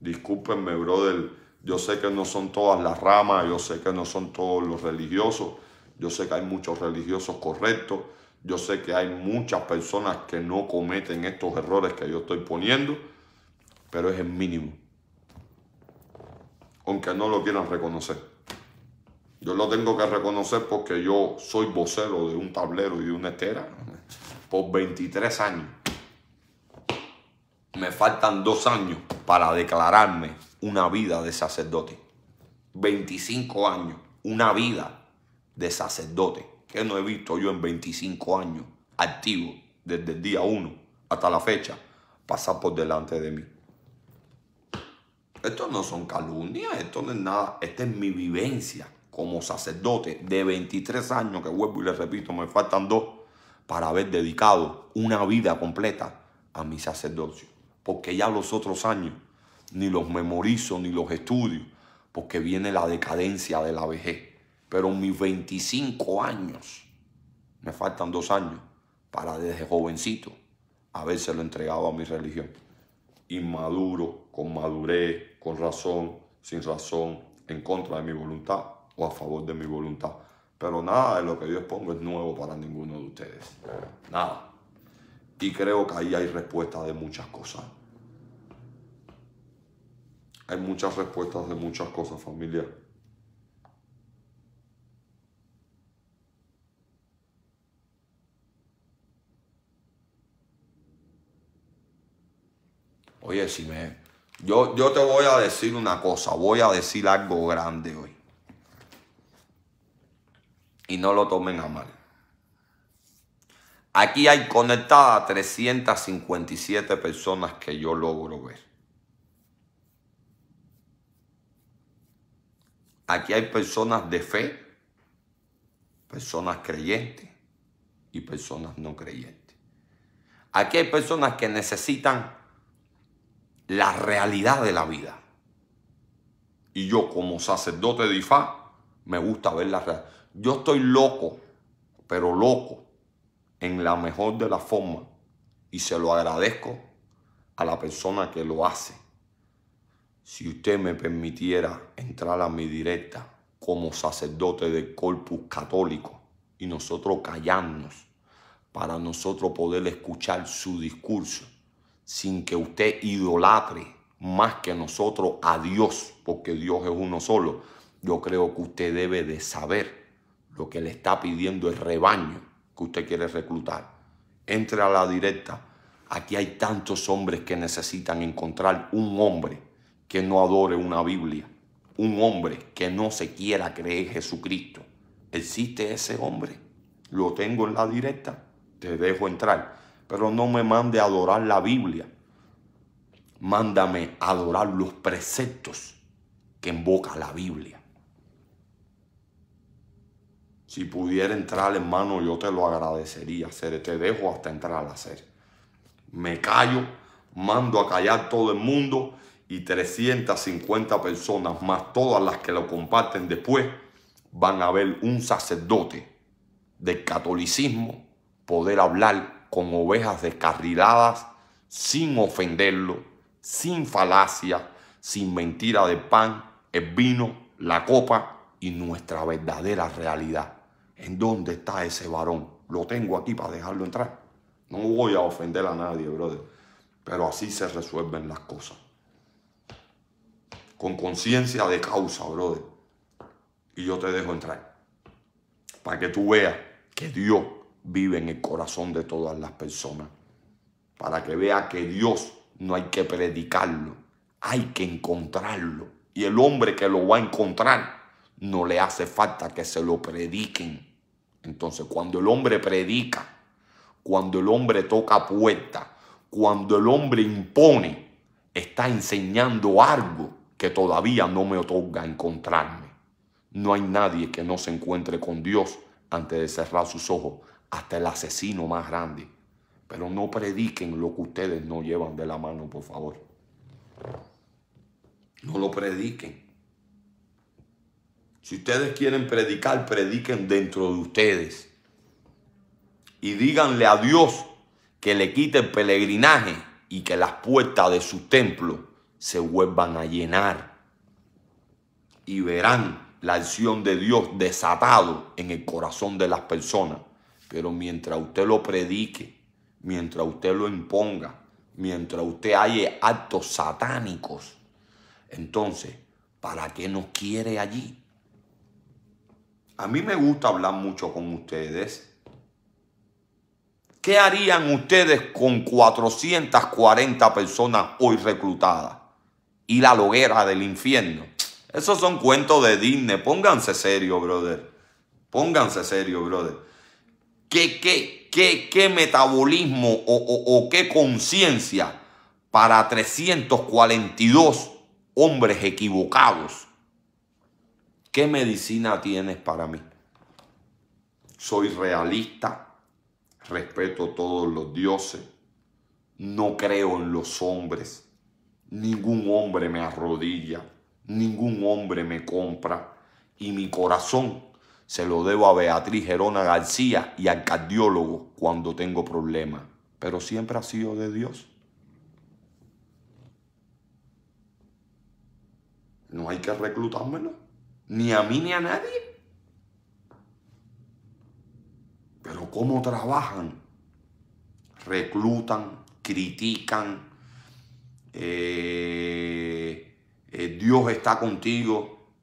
Discúlpenme, brother. Yo sé que no son todas las ramas, yo sé que no son todos los religiosos, yo sé que hay muchos religiosos correctos, yo sé que hay muchas personas que no cometen estos errores que yo estoy poniendo, pero es el mínimo. Aunque no lo quieran reconocer. Yo lo tengo que reconocer porque yo soy vocero de un tablero y de una estera por 23 años. Me faltan dos años para declararme una vida de sacerdote. 25 años, una vida de sacerdote que no he visto yo en 25 años activo, desde el día 1 hasta la fecha, pasar por delante de mí. Esto no son calumnias, esto no es nada, esta es mi vivencia como sacerdote de 23 años, que vuelvo y le repito, me faltan dos, para haber dedicado una vida completa a mi sacerdocio. Porque ya los otros años ni los memorizo, ni los estudio, porque viene la decadencia de la vejez. Pero mis 25 años, me faltan dos años para desde jovencito lo entregado a mi religión. Inmaduro, con madurez, con razón, sin razón, en contra de mi voluntad o a favor de mi voluntad. Pero nada de lo que yo expongo es nuevo para ninguno de ustedes. Nada. Y creo que ahí hay respuestas de muchas cosas. Hay muchas respuestas de muchas cosas, familia. Oye, si Yo, yo te voy a decir una cosa, voy a decir algo grande hoy. Y no lo tomen a mal. Aquí hay conectadas 357 personas que yo logro ver. Aquí hay personas de fe, personas creyentes y personas no creyentes. Aquí hay personas que necesitan la realidad de la vida. Y yo como sacerdote de Ifá, me gusta ver la realidad. Yo estoy loco, pero loco, en la mejor de las formas. Y se lo agradezco a la persona que lo hace. Si usted me permitiera entrar a mi directa como sacerdote del corpus católico y nosotros callarnos para nosotros poder escuchar su discurso sin que usted idolatre más que nosotros a Dios, porque Dios es uno solo, yo creo que usted debe de saber lo que le está pidiendo el rebaño que usted quiere reclutar. Entre a la directa. Aquí hay tantos hombres que necesitan encontrar un hombre que no adore una Biblia, un hombre que no se quiera creer Jesucristo. ¿Existe ese hombre? Lo tengo en la directa. Te dejo entrar pero no me mande a adorar la Biblia. Mándame a adorar los preceptos que invoca la Biblia. Si pudiera entrar, hermano, yo te lo agradecería, Te dejo hasta entrar a hacer. Me callo, mando a callar todo el mundo y 350 personas más todas las que lo comparten después van a ver un sacerdote de catolicismo poder hablar con ovejas descarriladas, sin ofenderlo, sin falacia, sin mentira de pan, el vino, la copa y nuestra verdadera realidad. ¿En dónde está ese varón? Lo tengo aquí para dejarlo entrar. No voy a ofender a nadie, brother. Pero así se resuelven las cosas. Con conciencia de causa, brother. Y yo te dejo entrar. Para que tú veas que Dios vive en el corazón de todas las personas. Para que vea que Dios no hay que predicarlo, hay que encontrarlo. Y el hombre que lo va a encontrar no le hace falta que se lo prediquen. Entonces, cuando el hombre predica, cuando el hombre toca puerta, cuando el hombre impone, está enseñando algo que todavía no me otorga encontrarme. No hay nadie que no se encuentre con Dios antes de cerrar sus ojos hasta el asesino más grande. Pero no prediquen lo que ustedes no llevan de la mano, por favor. No lo prediquen. Si ustedes quieren predicar, prediquen dentro de ustedes. Y díganle a Dios que le quite el peregrinaje y que las puertas de su templo se vuelvan a llenar. Y verán la acción de Dios desatado en el corazón de las personas pero mientras usted lo predique, mientras usted lo imponga, mientras usted halle actos satánicos, entonces, ¿para qué nos quiere allí? A mí me gusta hablar mucho con ustedes. ¿Qué harían ustedes con 440 personas hoy reclutadas? Y la hoguera del infierno. Esos son cuentos de Disney. Pónganse serio, brother. Pónganse serio, brother. ¿Qué, qué, qué, qué metabolismo o, qué conciencia para 342 hombres equivocados? ¿Qué medicina tienes para mí? Soy realista, respeto todos los dioses, no creo en los hombres, ningún hombre me arrodilla, ningún hombre me compra y mi corazón se lo debo a Beatriz Gerona García y al cardiólogo cuando tengo problemas. Pero siempre ha sido de Dios. No hay que reclutármelo. Ni a mí ni a nadie. Pero ¿cómo trabajan? Reclutan, critican. Eh, eh, Dios está contigo.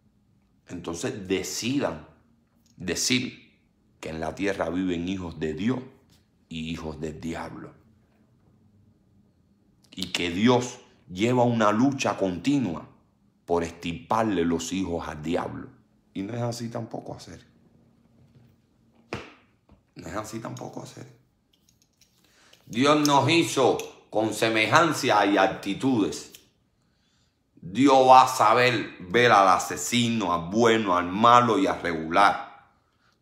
Entonces decidan decir que en la tierra viven hijos de Dios y hijos del diablo. Y que Dios lleva una lucha continua por estiparle los hijos al diablo. Y no es así tampoco hacer. No es así tampoco hacer. Dios nos hizo con semejanza y actitudes. Dios va a saber ver al asesino, al bueno, al malo y al regular.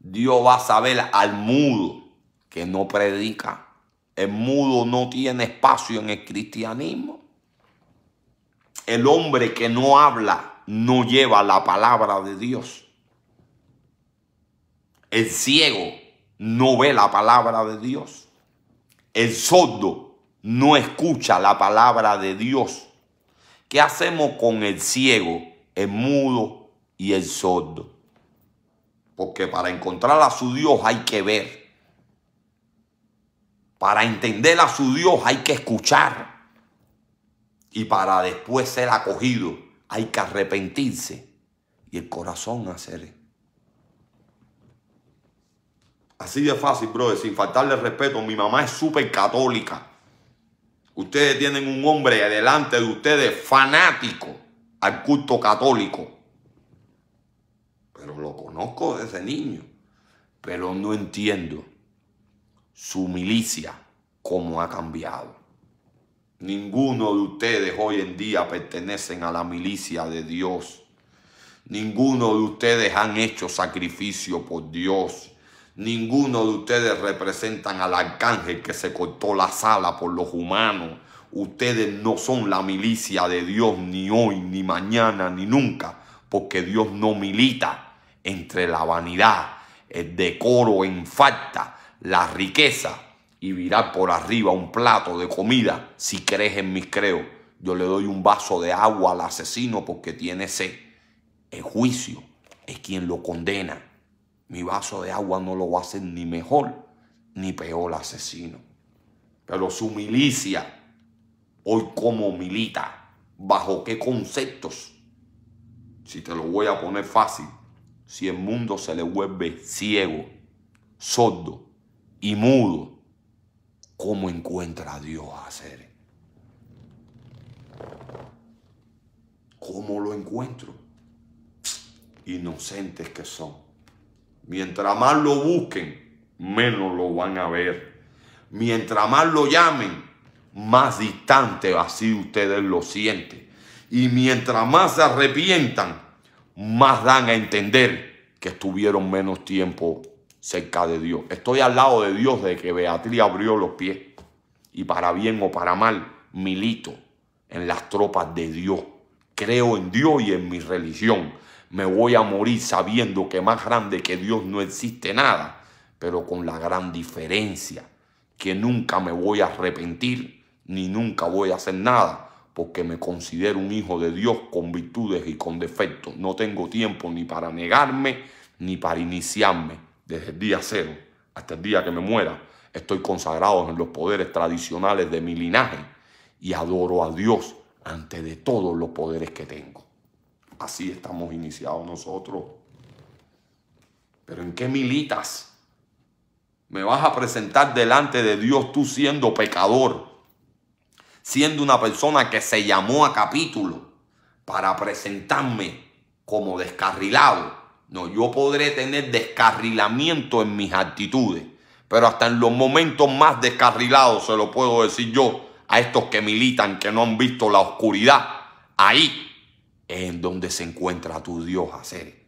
Dios va a saber al mudo que no predica. El mudo no tiene espacio en el cristianismo. El hombre que no habla no lleva la palabra de Dios. El ciego no ve la palabra de Dios. El sordo no escucha la palabra de Dios. ¿Qué hacemos con el ciego, el mudo y el sordo? Porque para encontrar a su Dios hay que ver. Para entender a su Dios hay que escuchar. Y para después ser acogido hay que arrepentirse y el corazón hacer. Así de fácil, brother, sin faltarle respeto. Mi mamá es súper católica. Ustedes tienen un hombre delante de ustedes fanático al culto católico pero lo conozco desde niño, pero no entiendo su milicia, cómo ha cambiado. Ninguno de ustedes hoy en día pertenecen a la milicia de Dios. Ninguno de ustedes han hecho sacrificio por Dios. Ninguno de ustedes representan al arcángel que se cortó la sala por los humanos. Ustedes no son la milicia de Dios ni hoy, ni mañana, ni nunca, porque Dios no milita entre la vanidad, el decoro en falta, la riqueza y virar por arriba un plato de comida si crees en mis creos. Yo le doy un vaso de agua al asesino porque tiene sed. El juicio es quien lo condena. Mi vaso de agua no lo va a hacer ni mejor ni peor asesino. Pero su milicia, hoy como milita, bajo qué conceptos, si te lo voy a poner fácil, si el mundo se le vuelve ciego, sordo y mudo, ¿cómo encuentra a Dios a hacer? ¿Cómo lo encuentro? Inocentes que son. Mientras más lo busquen, menos lo van a ver. Mientras más lo llamen, más distante así ustedes lo sienten. Y mientras más se arrepientan, más dan a entender que estuvieron menos tiempo cerca de Dios. Estoy al lado de Dios desde que Beatriz abrió los pies. Y para bien o para mal, milito en las tropas de Dios. Creo en Dios y en mi religión. Me voy a morir sabiendo que más grande que Dios no existe nada, pero con la gran diferencia que nunca me voy a arrepentir ni nunca voy a hacer nada porque me considero un hijo de Dios con virtudes y con defectos. No tengo tiempo ni para negarme ni para iniciarme. Desde el día cero hasta el día que me muera, estoy consagrado en los poderes tradicionales de mi linaje y adoro a Dios ante de todos los poderes que tengo. Así estamos iniciados nosotros. Pero ¿en qué militas? Me vas a presentar delante de Dios tú siendo pecador siendo una persona que se llamó a capítulo para presentarme como descarrilado. No, yo podré tener descarrilamiento en mis actitudes, pero hasta en los momentos más descarrilados, se lo puedo decir yo, a estos que militan, que no han visto la oscuridad, ahí es en donde se encuentra tu Dios hacer.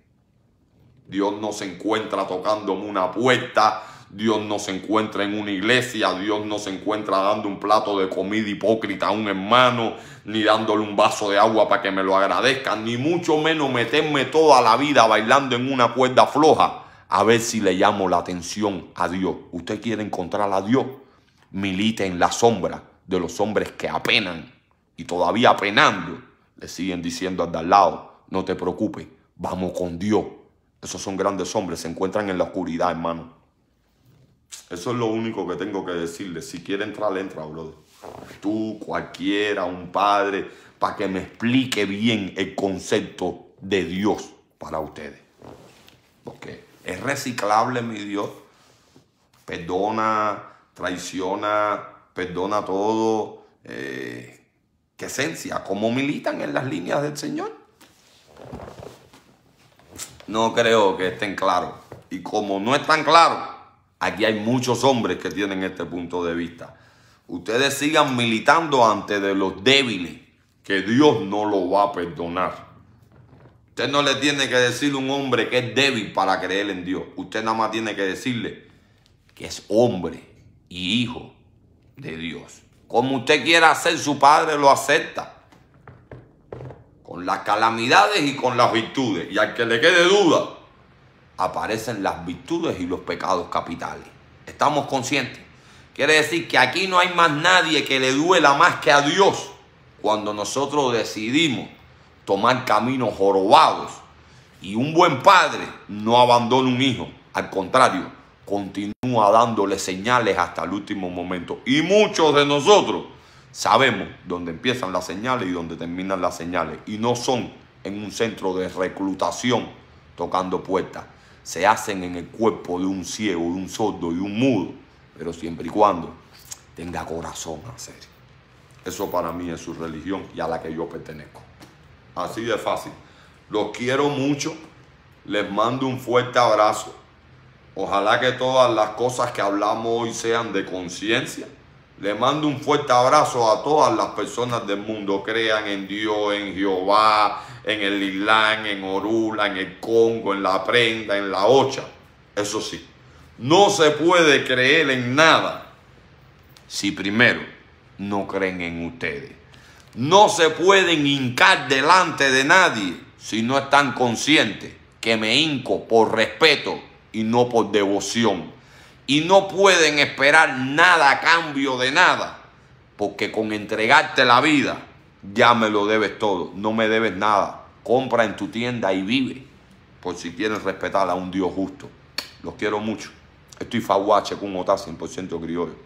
Dios no se encuentra tocándome una puerta, Dios no se encuentra en una iglesia, Dios no se encuentra dando un plato de comida hipócrita a un hermano, ni dándole un vaso de agua para que me lo agradezcan, ni mucho menos meterme toda la vida bailando en una cuerda floja a ver si le llamo la atención a Dios. Usted quiere encontrar a Dios, milite en la sombra de los hombres que apenan y todavía apenando le siguen diciendo al de al lado, no te preocupes, vamos con Dios. Esos son grandes hombres, se encuentran en la oscuridad, hermano. Eso es lo único que tengo que decirle. Si quiere entrar, entra, brother. Tú, cualquiera, un padre, para que me explique bien el concepto de Dios para ustedes. Porque es reciclable mi Dios. Perdona, traiciona, perdona todo. Eh, ¿Qué esencia? ¿Cómo militan en las líneas del Señor? No creo que estén claros. Y como no están claros, Aquí hay muchos hombres que tienen este punto de vista. Ustedes sigan militando ante de los débiles, que Dios no lo va a perdonar. Usted no le tiene que decir un hombre que es débil para creer en Dios. Usted nada más tiene que decirle que es hombre y hijo de Dios. Como usted quiera ser su padre, lo acepta. Con las calamidades y con las virtudes. Y al que le quede duda, aparecen las virtudes y los pecados capitales. ¿Estamos conscientes? Quiere decir que aquí no hay más nadie que le duela más que a Dios cuando nosotros decidimos tomar caminos jorobados. Y un buen padre no abandona un hijo, al contrario, continúa dándole señales hasta el último momento. Y muchos de nosotros sabemos dónde empiezan las señales y dónde terminan las señales. Y no son en un centro de reclutación tocando puertas se hacen en el cuerpo de un ciego, de un sordo, de un mudo, pero siempre y cuando tenga corazón a hacer. Eso para mí es su religión y a la que yo pertenezco. Así de fácil. Los quiero mucho. Les mando un fuerte abrazo. Ojalá que todas las cosas que hablamos hoy sean de conciencia le mando un fuerte abrazo a todas las personas del mundo. Crean en Dios, en Jehová, en el Islam, en Orula, en el Congo, en la prenda, en la Ocha. Eso sí, no se puede creer en nada si primero no creen en ustedes. No se pueden hincar delante de nadie si no están conscientes que me hinco por respeto y no por devoción y no pueden esperar nada a cambio de nada, porque con entregarte la vida ya me lo debes todo, no me debes nada. Compra en tu tienda y vive, por si quieres respetar a un Dios justo. Los quiero mucho. Estoy fahuache con un 100% criollo.